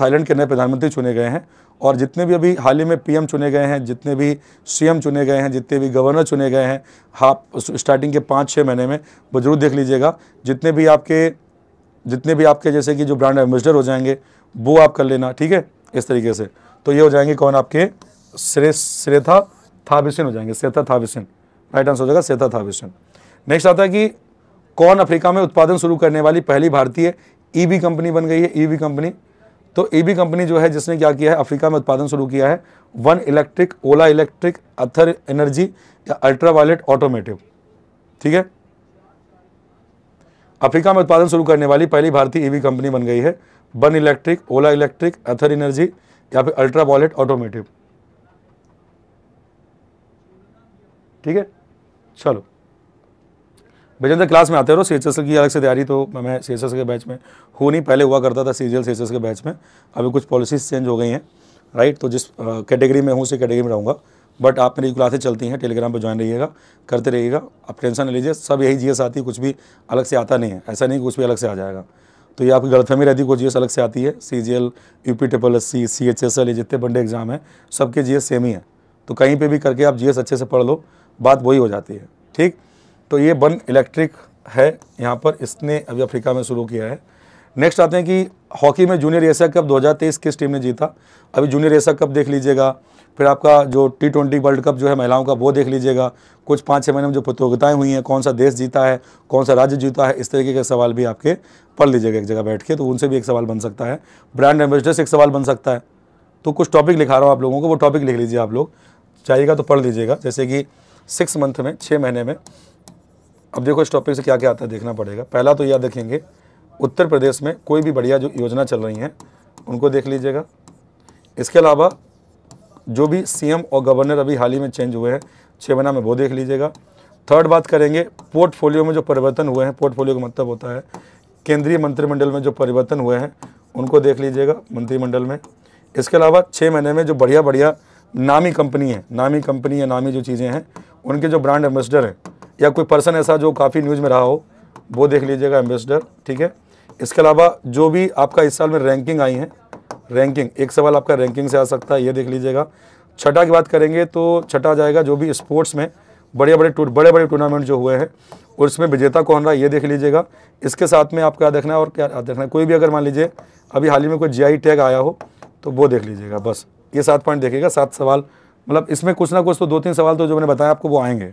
A: थाईलैंड के नए प्रधानमंत्री चुने गए हैं और जितने भी अभी हाल ही में पीएम चुने गए हैं जितने भी सीएम चुने गए हैं जितने भी गवर्नर चुने गए हैं हाफ स्टार्टिंग के पाँच छः महीने में वो जरूर देख लीजिएगा जितने भी आपके जितने भी आपके जैसे कि जो ब्रांड एम्बेसडर हो जाएंगे वो आप कर लेना ठीक है इस तरीके से तो ये हो जाएंगे कौन आपके श्रे श्रेथा थाबिसन हो जाएंगे श्रेथा थाबिसन राइट आंसर हो जाएगा श्रेथा थाबिसन नेक्स्ट आता है कि कौन अफ्रीका में उत्पादन शुरू करने वाली पहली भारतीय बी e कंपनी बन गई है बी e कंपनी तो बी e कंपनी जो है जिसने क्या किया है अफ्रीका में उत्पादन शुरू किया है one electric Ola electric Ather energy या अल्ट्रा वायलेट ऑटोमेटिव ठीक है अफ्रीका में उत्पादन शुरू करने वाली पहली भारतीय ईवी e कंपनी बन गई है one electric Ola electric Ather energy या फिर अल्ट्रा वॉलेट ऑटोमेटिव ठीक है चलो जब क्लास में आते रहो सी की अलग से तैयारी तो मैं सी के बैच में हो नहीं पहले हुआ करता था सी जी के बैच में अभी कुछ पॉलिसीज चेंज हो गई हैं राइट तो जिस कैटेगरी में हूँ उसी कैटेगरी में रहूँगा बट आप मेरी क्लासेज चलती हैं टेलीग्राम पर ज्वाइन रहिएगा करते रहिएगा आप टेंशन लीजिए सब यही जी आती है कुछ भी अलग से आता नहीं है ऐसा नहीं कुछ भी अलग से आ जाएगा तो ये आपकी गलतफहमी रहती है कुछ जी अलग से आती है C G L U P triple S C C H S L ये जितने बंडे एग्जाम हैं सबके जी सेम ही है तो कहीं पे भी करके आप जी अच्छे से पढ़ लो बात वही हो जाती है ठीक तो ये बन इलेक्ट्रिक है यहाँ पर इसने अभी अफ्रीका में शुरू किया है नेक्स्ट आते हैं कि हॉकी में जूनियर एशिया कप दो किस टीम ने जीता अभी जूनियर एशिया कप देख लीजिएगा फिर आपका जो टी ट्वेंटी वर्ल्ड कप जो है महिलाओं का वो देख लीजिएगा कुछ पाँच छः महीने में जो प्रतियोगिताएँ हुई हैं कौन सा देश जीता है कौन सा राज्य जीता है इस तरीके के सवाल भी आपके पढ़ लीजिएगा एक जगह बैठ के तो उनसे भी एक सवाल बन सकता है ब्रांड एम्बेसडर से एक सवाल बन सकता है तो कुछ टॉपिक लिखा रहा हूँ आप लोगों को वो टॉपिक लिख लीजिए आप लोग चाहिएगा तो पढ़ लीजिएगा जैसे कि सिक्स मंथ में छः महीने में अब देखो इस टॉपिक से क्या क्या आता है देखना पड़ेगा पहला तो याद रखेंगे उत्तर प्रदेश में कोई भी बढ़िया जो योजना चल रही हैं उनको देख लीजिएगा इसके अलावा जो भी सीएम और गवर्नर अभी हाल ही में चेंज हुए हैं छः महीना में वो देख लीजिएगा थर्ड बात करेंगे पोर्टफोलियो में जो परिवर्तन हुए हैं पोर्टफोलियो का मतलब होता है केंद्रीय मंत्रिमंडल में जो परिवर्तन हुए हैं उनको देख लीजिएगा मंत्रिमंडल में इसके अलावा छः महीने में जो बढ़िया बढ़िया नामी कंपनी है नामी कंपनी या नामी जो चीज़ें हैं उनके जो ब्रांड एम्बेसडर हैं या कोई पर्सन ऐसा जो काफ़ी न्यूज़ में रहा हो वो देख लीजिएगा एम्बेसडर ठीक है इसके अलावा जो भी आपका इस साल में रैंकिंग आई है रैंकिंग एक सवाल आपका रैंकिंग से आ सकता है ये देख लीजिएगा छठा की बात करेंगे तो छठा जाएगा जो भी स्पोर्ट्स में बड़े बड़े बड़े बड़े टूर्नामेंट जो हुए हैं और इसमें विजेता कौन रहा ये देख लीजिएगा इसके साथ में आपका देखना है और क्या देखना है कोई भी अगर मान लीजिए अभी हाल ही में कोई जीआई टैग आया हो तो वो देख लीजिएगा बस ये सात पॉइंट देखिएगा सात सवाल मतलब इसमें कुछ ना कुछ तो दो तीन सवाल तो जो मैंने बताया आपको वो आएंगे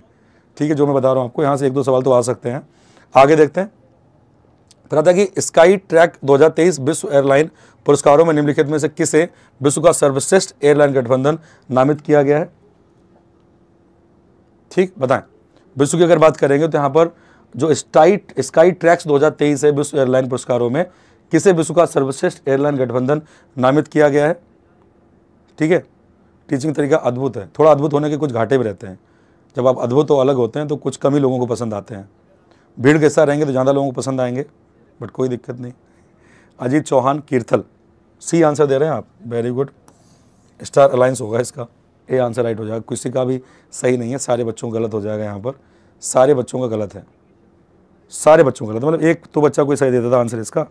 A: ठीक है जो मैं बता रहा हूँ आपको यहाँ से एक दो सवाल तो आ सकते हैं आगे देखते हैं बता दें कि स्काई ट्रैक 2023 विश्व एयरलाइन पुरस्कारों में निम्नलिखित में से किसे विश्व का सर्वश्रेष्ठ एयरलाइन गठबंधन नामित किया गया है ठीक बताएं विश्व की अगर बात करेंगे तो यहाँ पर जो स्टाइट स्काई ट्रैक्स 2023 है विश्व एयरलाइन पुरस्कारों में किसे विश्व का सर्वश्रेष्ठ एयरलाइन गठबंधन नामित किया गया है ठीक है टीचिंग तरीका अद्भुत है थोड़ा अद्भुत होने के कुछ घाटे भी रहते हैं जब आप अद्भुत और अलग होते हैं तो कुछ कम ही लोगों को पसंद आते हैं भीड़ कैसा रहेंगे तो ज़्यादा लोगों को पसंद आएंगे बट कोई दिक्कत नहीं अजीत चौहान कीर्थल सी आंसर दे रहे हैं आप वेरी गुड स्टार अलायंस होगा इसका ए आंसर राइट हो जाएगा किसी का भी सही नहीं है सारे बच्चों का गलत हो जाएगा यहाँ पर सारे बच्चों का गलत है सारे बच्चों का गलत मतलब एक तो बच्चा कोई सही देता था आंसर इसका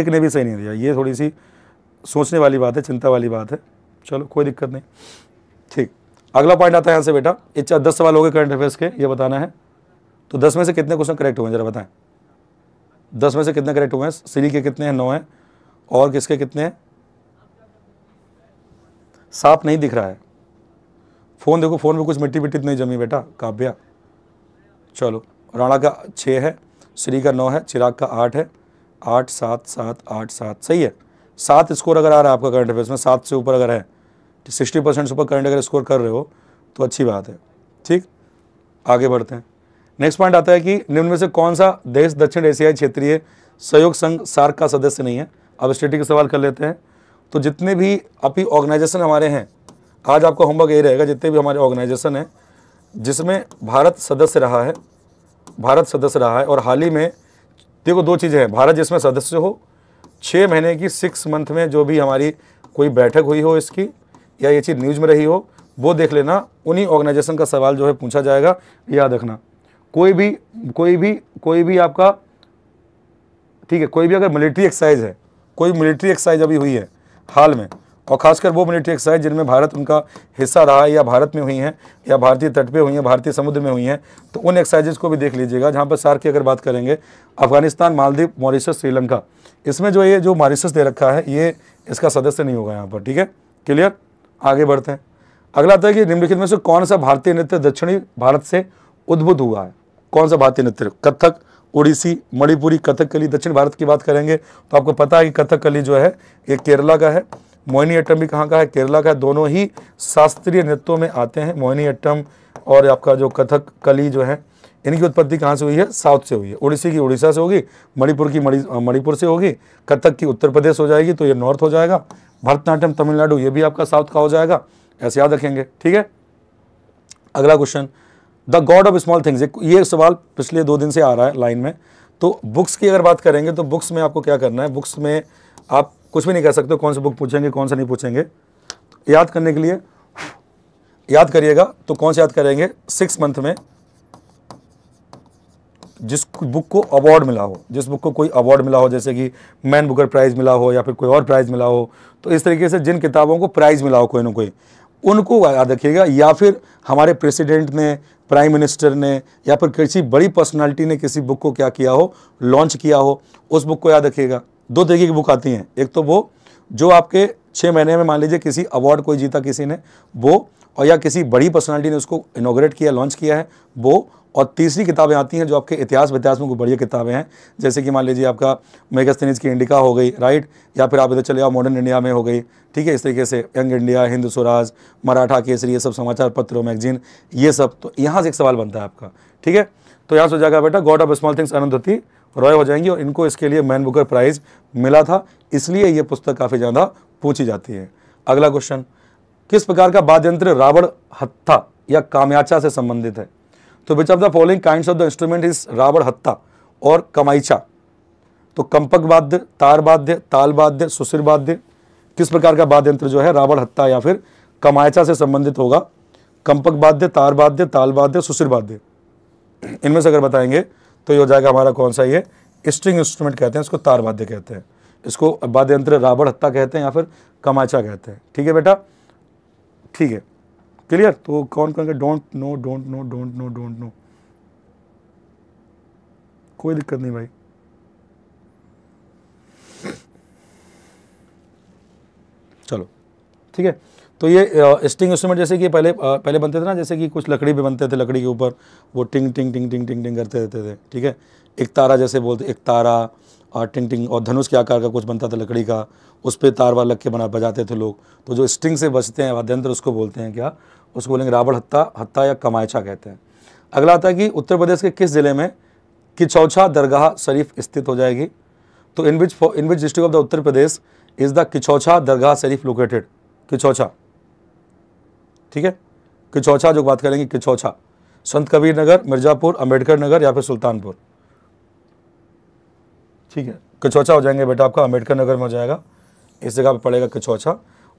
A: एक ने भी सही नहीं दिया ये थोड़ी सी सोचने वाली बात है चिंता वाली बात है चलो कोई दिक्कत नहीं ठीक अगला पॉइंट आता है यहाँ से बेटा इच्छा दस सवाल हो गए करंट अफेयर्स के ये बताना है तो दस में से कितने क्वेश्चन करेक्ट हुए जरा बताएं दस में से कितने करेक्ट हुए हैं सीरी के कितने हैं नौ हैं और किसके कितने हैं साफ नहीं दिख रहा है फ़ोन देखो फ़ोन में कुछ मिट्टी मिट्टी नहीं जमी बेटा काव्या चलो राणा का छः है श्री का नौ है चिराग का आठ है आठ सात सात आठ सात सही है सात स्कोर अगर आ रहा है आपका करंट अफेयर्स में सात से ऊपर अगर है सिक्सटी परसेंट से ऊपर करंट अगर स्कोर कर रहे हो तो अच्छी बात है ठीक आगे बढ़ते हैं नेक्स्ट पॉइंट आता है कि निम्न में से कौन सा देश दक्षिण एशियाई क्षेत्रीय सहयोग संघ सार्क का सदस्य नहीं है अब स्टेटी के सवाल कर लेते हैं तो जितने भी अभी ऑर्गेनाइजेशन हमारे हैं आज आपका होमवर्क यही रहेगा जितने भी हमारे ऑर्गेनाइजेशन हैं जिसमें भारत सदस्य रहा है भारत सदस्य रहा है और हाल ही में देखो दो चीज़ें हैं भारत जिसमें सदस्य हो छः महीने की सिक्स मंथ में जो भी हमारी कोई बैठक हुई हो इसकी या ये चीज़ न्यूज़ में रही हो वो देख लेना उन्हीं ऑर्गेनाइजेशन का सवाल जो है पूछा जाएगा याद रखना कोई भी कोई भी कोई भी आपका ठीक है कोई भी अगर मिलिट्री एक्सरसाइज है कोई मिलिट्री एक्सरसाइज अभी हुई है हाल में और खासकर वो मिलिट्री एक्सरसाइज जिनमें भारत उनका हिस्सा रहा है या भारत में हुई हैं या भारतीय तट पे हुई हैं भारतीय समुद्र में हुई हैं तो उन एक्सरसाइजेज को भी देख लीजिएगा जहाँ पर सार की अगर बात करेंगे अफगानिस्तान मालदीव मॉरिशस श्रीलंका इसमें जो ये जो मॉरिशस दे रखा है ये इसका सदस्य नहीं होगा यहाँ पर ठीक है क्लियर आगे बढ़ते हैं अगला आता है कि निम्नलिखित में से कौन सा भारतीय नृत्य दक्षिणी भारत से उद्भुत हुआ है कौन सा भारतीय नृत्य कथक उड़ीसी मणिपुरी कथकली दक्षिण भारत की बात करेंगे तो आपको पता है कि कथकली जो है ये केरला का है मोहिनी अट्टम भी कहाँ का है केरला का है दोनों ही शास्त्रीय नृत्यों में आते हैं मोहिनी अट्टम और आपका जो कथक कली जो है इनकी उत्पत्ति कहाँ से हुई है साउथ से हुई है उड़ीसी की उड़ीसा से होगी मणिपुर की मणिपुर से होगी कथक की उत्तर प्रदेश हो जाएगी तो ये नॉर्थ हो जाएगा भरतनाट्यम तमिलनाडु ये भी आपका साउथ का हो जाएगा ऐसे याद रखेंगे ठीक है अगला question the god of small things ये सवाल पिछले दो दिन से आ रहा है लाइन में तो बुक्स की अगर बात करेंगे तो बुक्स में आपको क्या करना है बुक्स में आप कुछ भी नहीं कह सकते कौन से बुक पूछेंगे कौन सा नहीं पूछेंगे याद करने के लिए याद करिएगा तो कौन से याद करेंगे सिक्स मंथ में जिस बुक को अवार्ड मिला हो जिस बुक को कोई अवार्ड मिला हो जैसे कि मैन बुकर प्राइज़ मिला हो या फिर कोई और प्राइज़ मिला हो तो इस तरीके से जिन किताबों को प्राइज़ मिला हो कोई ना कोई उनको याद रखिएगा या फिर हमारे प्रेसिडेंट ने प्राइम मिनिस्टर ने या फिर किसी बड़ी पर्सनालिटी ने किसी बुक को क्या किया हो लॉन्च किया हो उस बुक को याद रखिएगा दो तरीके की बुक आती हैं एक तो वो जो आपके छः महीने में मान लीजिए किसी अवार्ड कोई जीता किसी ने वो और या किसी बड़ी पर्सनालिटी ने उसको इनोग्रेट किया लॉन्च किया है वो और तीसरी किताबें आती हैं जो आपके इतिहास वित्यास में कोई बढ़िया किताबें हैं जैसे कि मान लीजिए आपका मेगास्तनीज की इंडिका हो गई राइट या फिर आप इधर चले आओ मॉडर्न इंडिया में हो गई ठीक है इस तरीके से यंग इंडिया हिंद स्वराज मराठा केसरी ये सब समाचार पत्र मैगजीन ये सब तो यहाँ से एक सवाल बनता है आपका ठीक है तो यहाँ से हो जाएगा बेटा god of small things Arundhati Roy हो जाएंगी और इनको इसके लिए मैन बुकर प्राइज़ मिला था इसलिए ये पुस्तक काफ़ी ज़्यादा पूछी जाती है अगला क्वेश्चन किस प्रकार का वाद्यंत्र रावण हत्था या कामयाचा से संबंधित है तो which of the following kind of the instrument is Ravanhatta और कमाइचा तो कंपक वाद्य तार वाद्य ताल वाद्य सुशिर वाद्य किस प्रकार का वाद्य यंत्र जो है रावण हत्ता या फिर कमाइचा से संबंधित होगा कंपक वाद्य तार वाद्य ताल वाद्य सुशिर वाद्य इनमें से अगर बताएंगे तो ये हो जाएगा हमारा कौन सा ये स्ट्रिंग इंस्ट्रूमेंट कहते हैं इसको तार वाद्य कहते हैं इसको वाद्य यंत्र रावण हत्ता कहते हैं या फिर कमाचा कहते हैं ठीक है बेटा ठीक है क्लियर तो कौन कौन don't know don't know don't know don't know कोई दिक्कत नहीं भाई चलो ठीक है तो ये स्टिंग इंस्ट्रूमेंट जैसे कि पहले आ, पहले बनते थे ना जैसे कि कुछ लकड़ी पे बनते थे लकड़ी के ऊपर वो टिंग टिंग टिंग टिंग टिंग टिंग करते रहते थे ठीक है एक तारा जैसे बोलते एक तारा और टिंग टिंग और धनुष के आकार का कुछ बनता था लकड़ी का उस पर तार वार लग के बना बजाते थे लोग तो जो स्टिंग से बचते हैं वाद्यंत्र उसको बोलते हैं क्या उसको बोलेंगे रावण हत्ता हत्ता या कमायछा कहते हैं अगला आता है कि उत्तर प्रदेश के किस ज़िले में किचौछा दरगाह शरीफ स्थित हो जाएगी तो in which in which district of the Uttar Pradesh is the Kichhauchha dargah Sharif located Kichhauchha ठीक है किचौछा जो बात करेंगे किचौछा संत कबीर नगर मिर्ज़ापुर अम्बेडकर नगर या फिर सुल्तानपुर ठीक है किचौछा हो जाएंगे बेटा आपका अम्बेडकर नगर में हो जाएगा इस जगह पर पड़ेगा किचौछा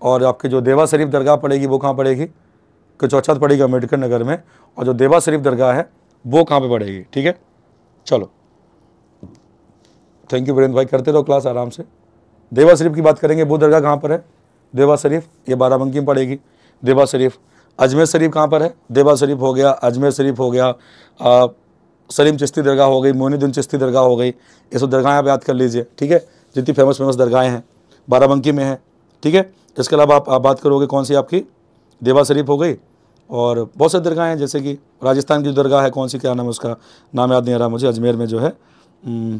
A: और आपकी जो देवा शरीफ दरगाह पड़ेगी वो कहाँ पड़ेगी कि चौचात पड़ेगी अम्बेडकर नगर में और जो देवा शरीफ दरगाह है वो कहाँ पे पड़ेगी ठीक है चलो थैंक यू वीरेंद्र भाई करते रहो क्लास आराम से देवा शरीफ की बात करेंगे वो दरगाह कहाँ पर है देवा शरीफ ये बाराबंकी में पड़ेगी देवा शरीफ अजमेर शरीफ कहाँ पर है देवा शरीफ हो गया अजमेर शरीफ हो गया आ, सलीम चिश्ती दरगाह हो गई मोइनुद्दीन चिश्ती दरगाह हो गई ये सब दरगाहें आप याद कर लीजिए ठीक है जितनी फेमस फेमस दरगाहें हैं बाराबंकी में है ठीक है इसके अलावा आप, आप बात करोगे कौन सी आपकी देवा शरीफ हो गई और बहुत सारी दरगाहें हैं जैसे कि राजस्थान की दरगाह है कौन सी क्या नाम है उसका नाम याद नहीं आ रहा मुझे अजमेर में जो है हम्म,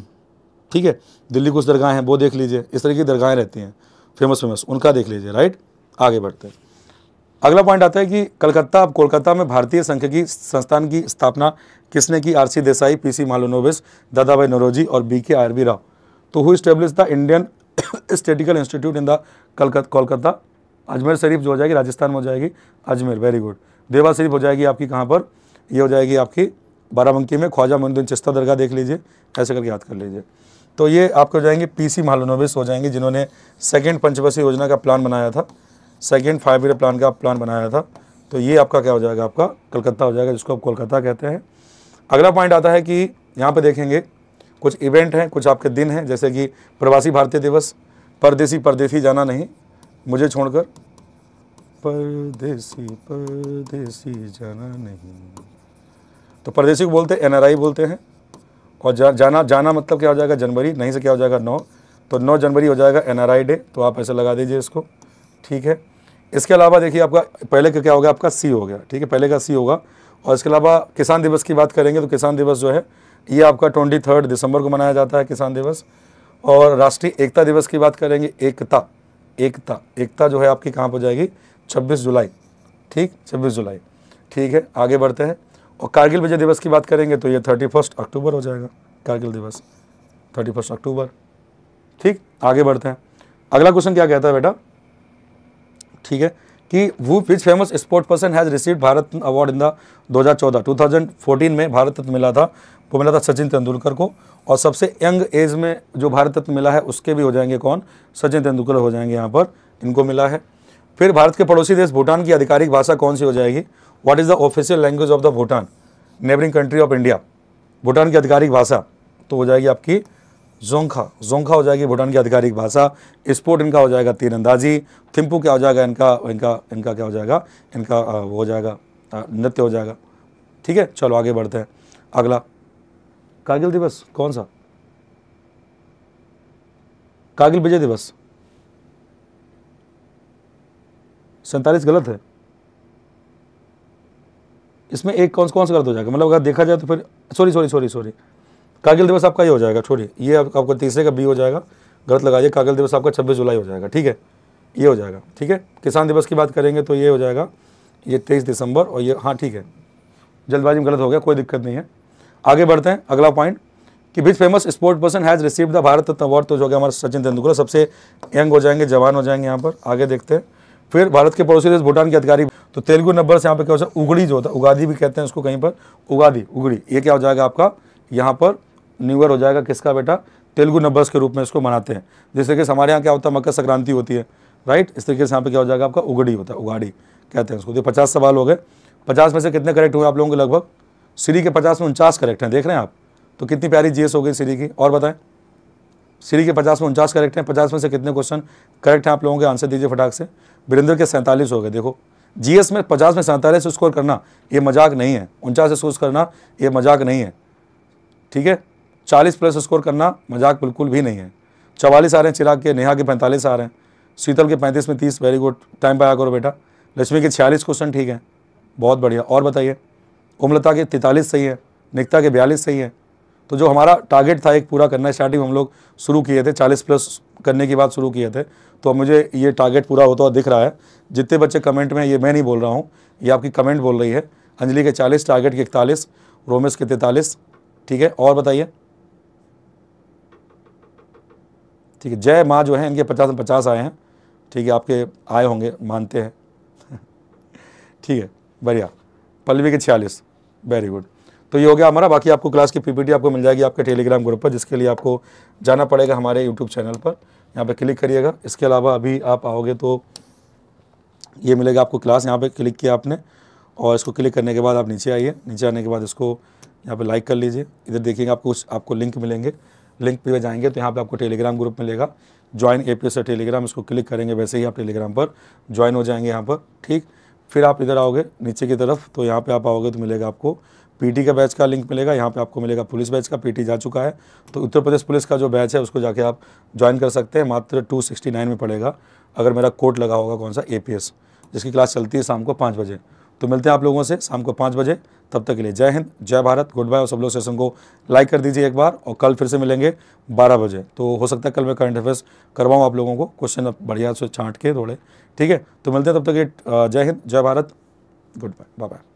A: ठीक है दिल्ली कुछ दरगाहें हैं वो देख लीजिए इस तरह की दरगाहें रहती हैं फेमस फेमस उनका देख लीजिए राइट आगे बढ़ते हैं अगला पॉइंट आता है कि कलकत्ता अब कोलकाता में भारतीय की संस्थान की स्थापना किसने की आरसी देसाई पीसी मालोनोविस दादाभाई नरोजी और B K R B Rao तो who establish the Indian statistical institute in the Calcutta Kolkata Ajmer Sharif जो हो जाएगी राजस्थान में हो जाएगी अजमेर वेरी गुड देवा शरीफ हो जाएगी आपकी कहाँ पर ये हो जाएगी आपकी बाराबंकी में ख्वाजा मंदिर चिस्ता दरगाह देख लीजिए ऐसे करके याद कर लीजिए तो ये आपके हो जाएंगे पी सी महालोनोबिस हो जाएंगे जिन्होंने सेकेंड पंचवर्षीय योजना का प्लान बनाया था सेकेंड फाइव ईयर प्लान का प्लान बनाया था तो ये आपका क्या हो जाएगा आपका कलकत्ता हो जाएगा जिसको आप कोलकाता कहते हैं अगला पॉइंट आता है कि यहाँ पर देखेंगे कुछ इवेंट हैं कुछ आपके दिन हैं जैसे कि प्रवासी भारतीय दिवस परदेसी परदेसी जाना नहीं मुझे छोड़कर परदेसी परदेसी जाना नहीं तो परदेसी को बोलते हैं एनआरआई बोलते हैं और जा, जाना जाना मतलब क्या हो जाएगा जनवरी नहीं से क्या हो जाएगा नौ तो नौ जनवरी हो जाएगा एनआरआई डे तो आप ऐसे लगा दीजिए इसको ठीक है इसके अलावा देखिए आपका पहले का क्या होगा आपका सी हो गया ठीक है पहले का सी होगा और इसके अलावा किसान दिवस की बात करेंगे तो किसान दिवस जो है ये आपका ट्वेंटी थर्ड दिसंबर को मनाया जाता है किसान दिवस और राष्ट्रीय एकता दिवस की बात करेंगे एकता एकता एकता जो है आपकी कहाँ पर जाएगी 26 जुलाई ठीक 26 जुलाई ठीक है आगे बढ़ते हैं और कारगिल विजय दिवस की बात करेंगे तो ये थर्टी फर्स्ट अक्टूबर हो जाएगा कारगिल दिवस थर्टी फर्स्ट अक्टूबर ठीक आगे बढ़ते हैं अगला क्वेश्चन क्या कहता है बेटा ठीक है कि वो which famous sport person has receive Bharat award in the 2014 fourteen में भारत रत्न मिला था वो मिला था सचिन तेंदुलकर को और सबसे यंग एज में जो भारत रत्न मिला है उसके भी हो जाएंगे कौन सचिन तेंदुलकर हो जाएंगे यहाँ पर इनको मिला है फिर भारत के पड़ोसी देश भूटान की आधिकारिक भाषा कौन सी हो जाएगी what is the official language of the Bhutan neighbouring country of India Bhutan की आधिकारिक भाषा तो हो जाएगी आपकी जोंखा जोंखा हो जाएगी भूटान की आधिकारिक भाषा स्पोर्ट इनका हो जाएगा तीरंदाजी थिम्पू क्या हो जाएगा इनका इनका इनका क्या हो जाएगा इनका वो हो जाएगा नृत्य हो जाएगा ठीक है चलो आगे बढ़ते हैं अगला कारगिल दिवस कौन सा कारगिल विजय दिवस सैंतालीस गलत है इसमें एक कौन कौन सा गलत हो जाएगा मतलब अगर देखा जाए तो फिर sorry sorry sorry sorry Kargil दिवस आपका ये हो जाएगा छोड़िए ये आप, आपका तीसरे का बी हो जाएगा गलत लगाइए कागिल दिवस आपका छब्बीस जुलाई हो जाएगा ठीक है ये हो जाएगा ठीक है किसान दिवस की बात करेंगे तो ये हो जाएगा ये तेईस दिसंबर और ये हाँ ठीक है जल्दबाजी में गलत हो गया कोई दिक्कत नहीं है आगे बढ़ते हैं अगला पॉइंट कि which famous sport person has receive the Bharat award तो जो कि हमारा सचिन तेंदुलकर सबसे यंग हो जाएंगे जवान हो जाएंगे यहाँ पर आगे देखते हैं फिर भारत के पड़ोसी देश भूटान के अधिकारी तो तेलुगु नंबर से यहाँ पे क्या होता है उगड़ी जो होता है उगादी भी कहते हैं उसको कहीं पर उगादी उगड़ी ये क्या हो जाएगा आपका यहाँ पर न्यू ईयर हो जाएगा किसका बेटा तेलुगु नंबर्स के रूप में इसको मनाते हैं जिस तरीके से हमारे यहाँ क्या होता है मकर संक्रांति होती है राइट इस तरीके से यहाँ पे क्या हो जाएगा आपका उगड़ी होता है उगाड़ी कहते हैं उसको तो पचास सवाल हो गए पचास में से कितने करेक्ट हुए आप लोगों के लगभग सीरी के पचास में उनचास करेक्ट हैं देख रहे हैं आप तो कितनी प्यारी जीएस हो गई सीरी की और बताएं सीरी के पचास में उनचास करेक्ट हैं पचास में से कितने क्वेश्चन करेक्ट हैं आप लोगों के आंसर दीजिए फटाक से वीरेंद्र के सैंतालीस हो गए देखो जीएस में पचास में सैंतालीस स्कोर करना ये मजाक नहीं है उनचास स्कोर करना ये मजाक नहीं है ठीक है चालीस प्लस स्कोर करना मजाक बिल्कुल भी नहीं है चवालीस आ रहे हैं चिराग के नेहा के पैंतालीस आ रहे हैं शीतल के पैंतीस में तीस वेरी गुड टाइम पाया करो बेटा लक्ष्मी के छियालीस क्वेश्चन ठीक हैं बहुत बढ़िया और बताइए उमलता के तैतालीस सही है निकता के बयालीस सही है तो जो हमारा टारगेट था एक पूरा करना स्टार्टिंग हम लोग शुरू किए थे चालीस प्लस करने की बात शुरू किए थे तो मुझे ये टारगेट पूरा होता हुआ दिख रहा है जितने बच्चे कमेंट में ये मैं नहीं बोल रहा हूँ ये आपकी कमेंट बोल रही है अंजलि के चालीस टारगेट के इकतालीस रोमेश के तैतालीस ठीक है और बताइए ठीक है जय माँ जो है इनके पचास पचास आए हैं ठीक है आपके आए होंगे मानते हैं ठीक है बढ़िया पल्लवी के छियालीस वेरी गुड तो ये हो गया हमारा बाकी आपको क्लास की पीपीटी आपको मिल जाएगी आपके टेलीग्राम ग्रुप पर जिसके लिए आपको जाना पड़ेगा हमारे यूट्यूब चैनल पर यहाँ पर क्लिक करिएगा इसके अलावा अभी आप आओगे तो ये मिलेगा आपको क्लास यहाँ पर क्लिक किया आपने और इसको क्लिक करने के बाद आप नीचे आइए नीचे आने के बाद इसको यहाँ पर लाइक कर लीजिए इधर देखिएगा आपको कुछ आपको लिंक मिलेंगे लिंक पे जाएंगे तो यहाँ पे आपको टेलीग्राम ग्रुप मिलेगा join A P S Telegram इसको क्लिक करेंगे वैसे ही आप टेलीग्राम पर ज्वाइन हो जाएंगे यहाँ पर ठीक फिर आप इधर आओगे नीचे की तरफ तो यहाँ पे आप आओगे तो मिलेगा आपको पीटी का बैच का लिंक मिलेगा यहाँ पे आपको मिलेगा पुलिस बैच का पीटी जा चुका है तो उत्तर प्रदेश पुलिस का जो बैच है उसको जाके आप ज्वाइन कर सकते हैं मात्र 269 में पड़ेगा अगर मेरा कोर्ट लगा होगा कौन सा एपीएस जिसकी क्लास चलती है शाम को पाँच बजे तो मिलते हैं आप लोगों से शाम को पाँच बजे तब तक के लिए जय हिंद जय भारत गुड बाय और सब लोग सेशन को लाइक कर दीजिए एक बार और कल फिर से मिलेंगे बारह बजे तो हो सकता है कल मैं करंट अफेयर्स करवाऊँ आप लोगों को क्वेश्चन बढ़िया से छाँट के थोड़े ठीक है तो मिलते हैं तब तक के जय हिंद जय भारत गुड बाय बाय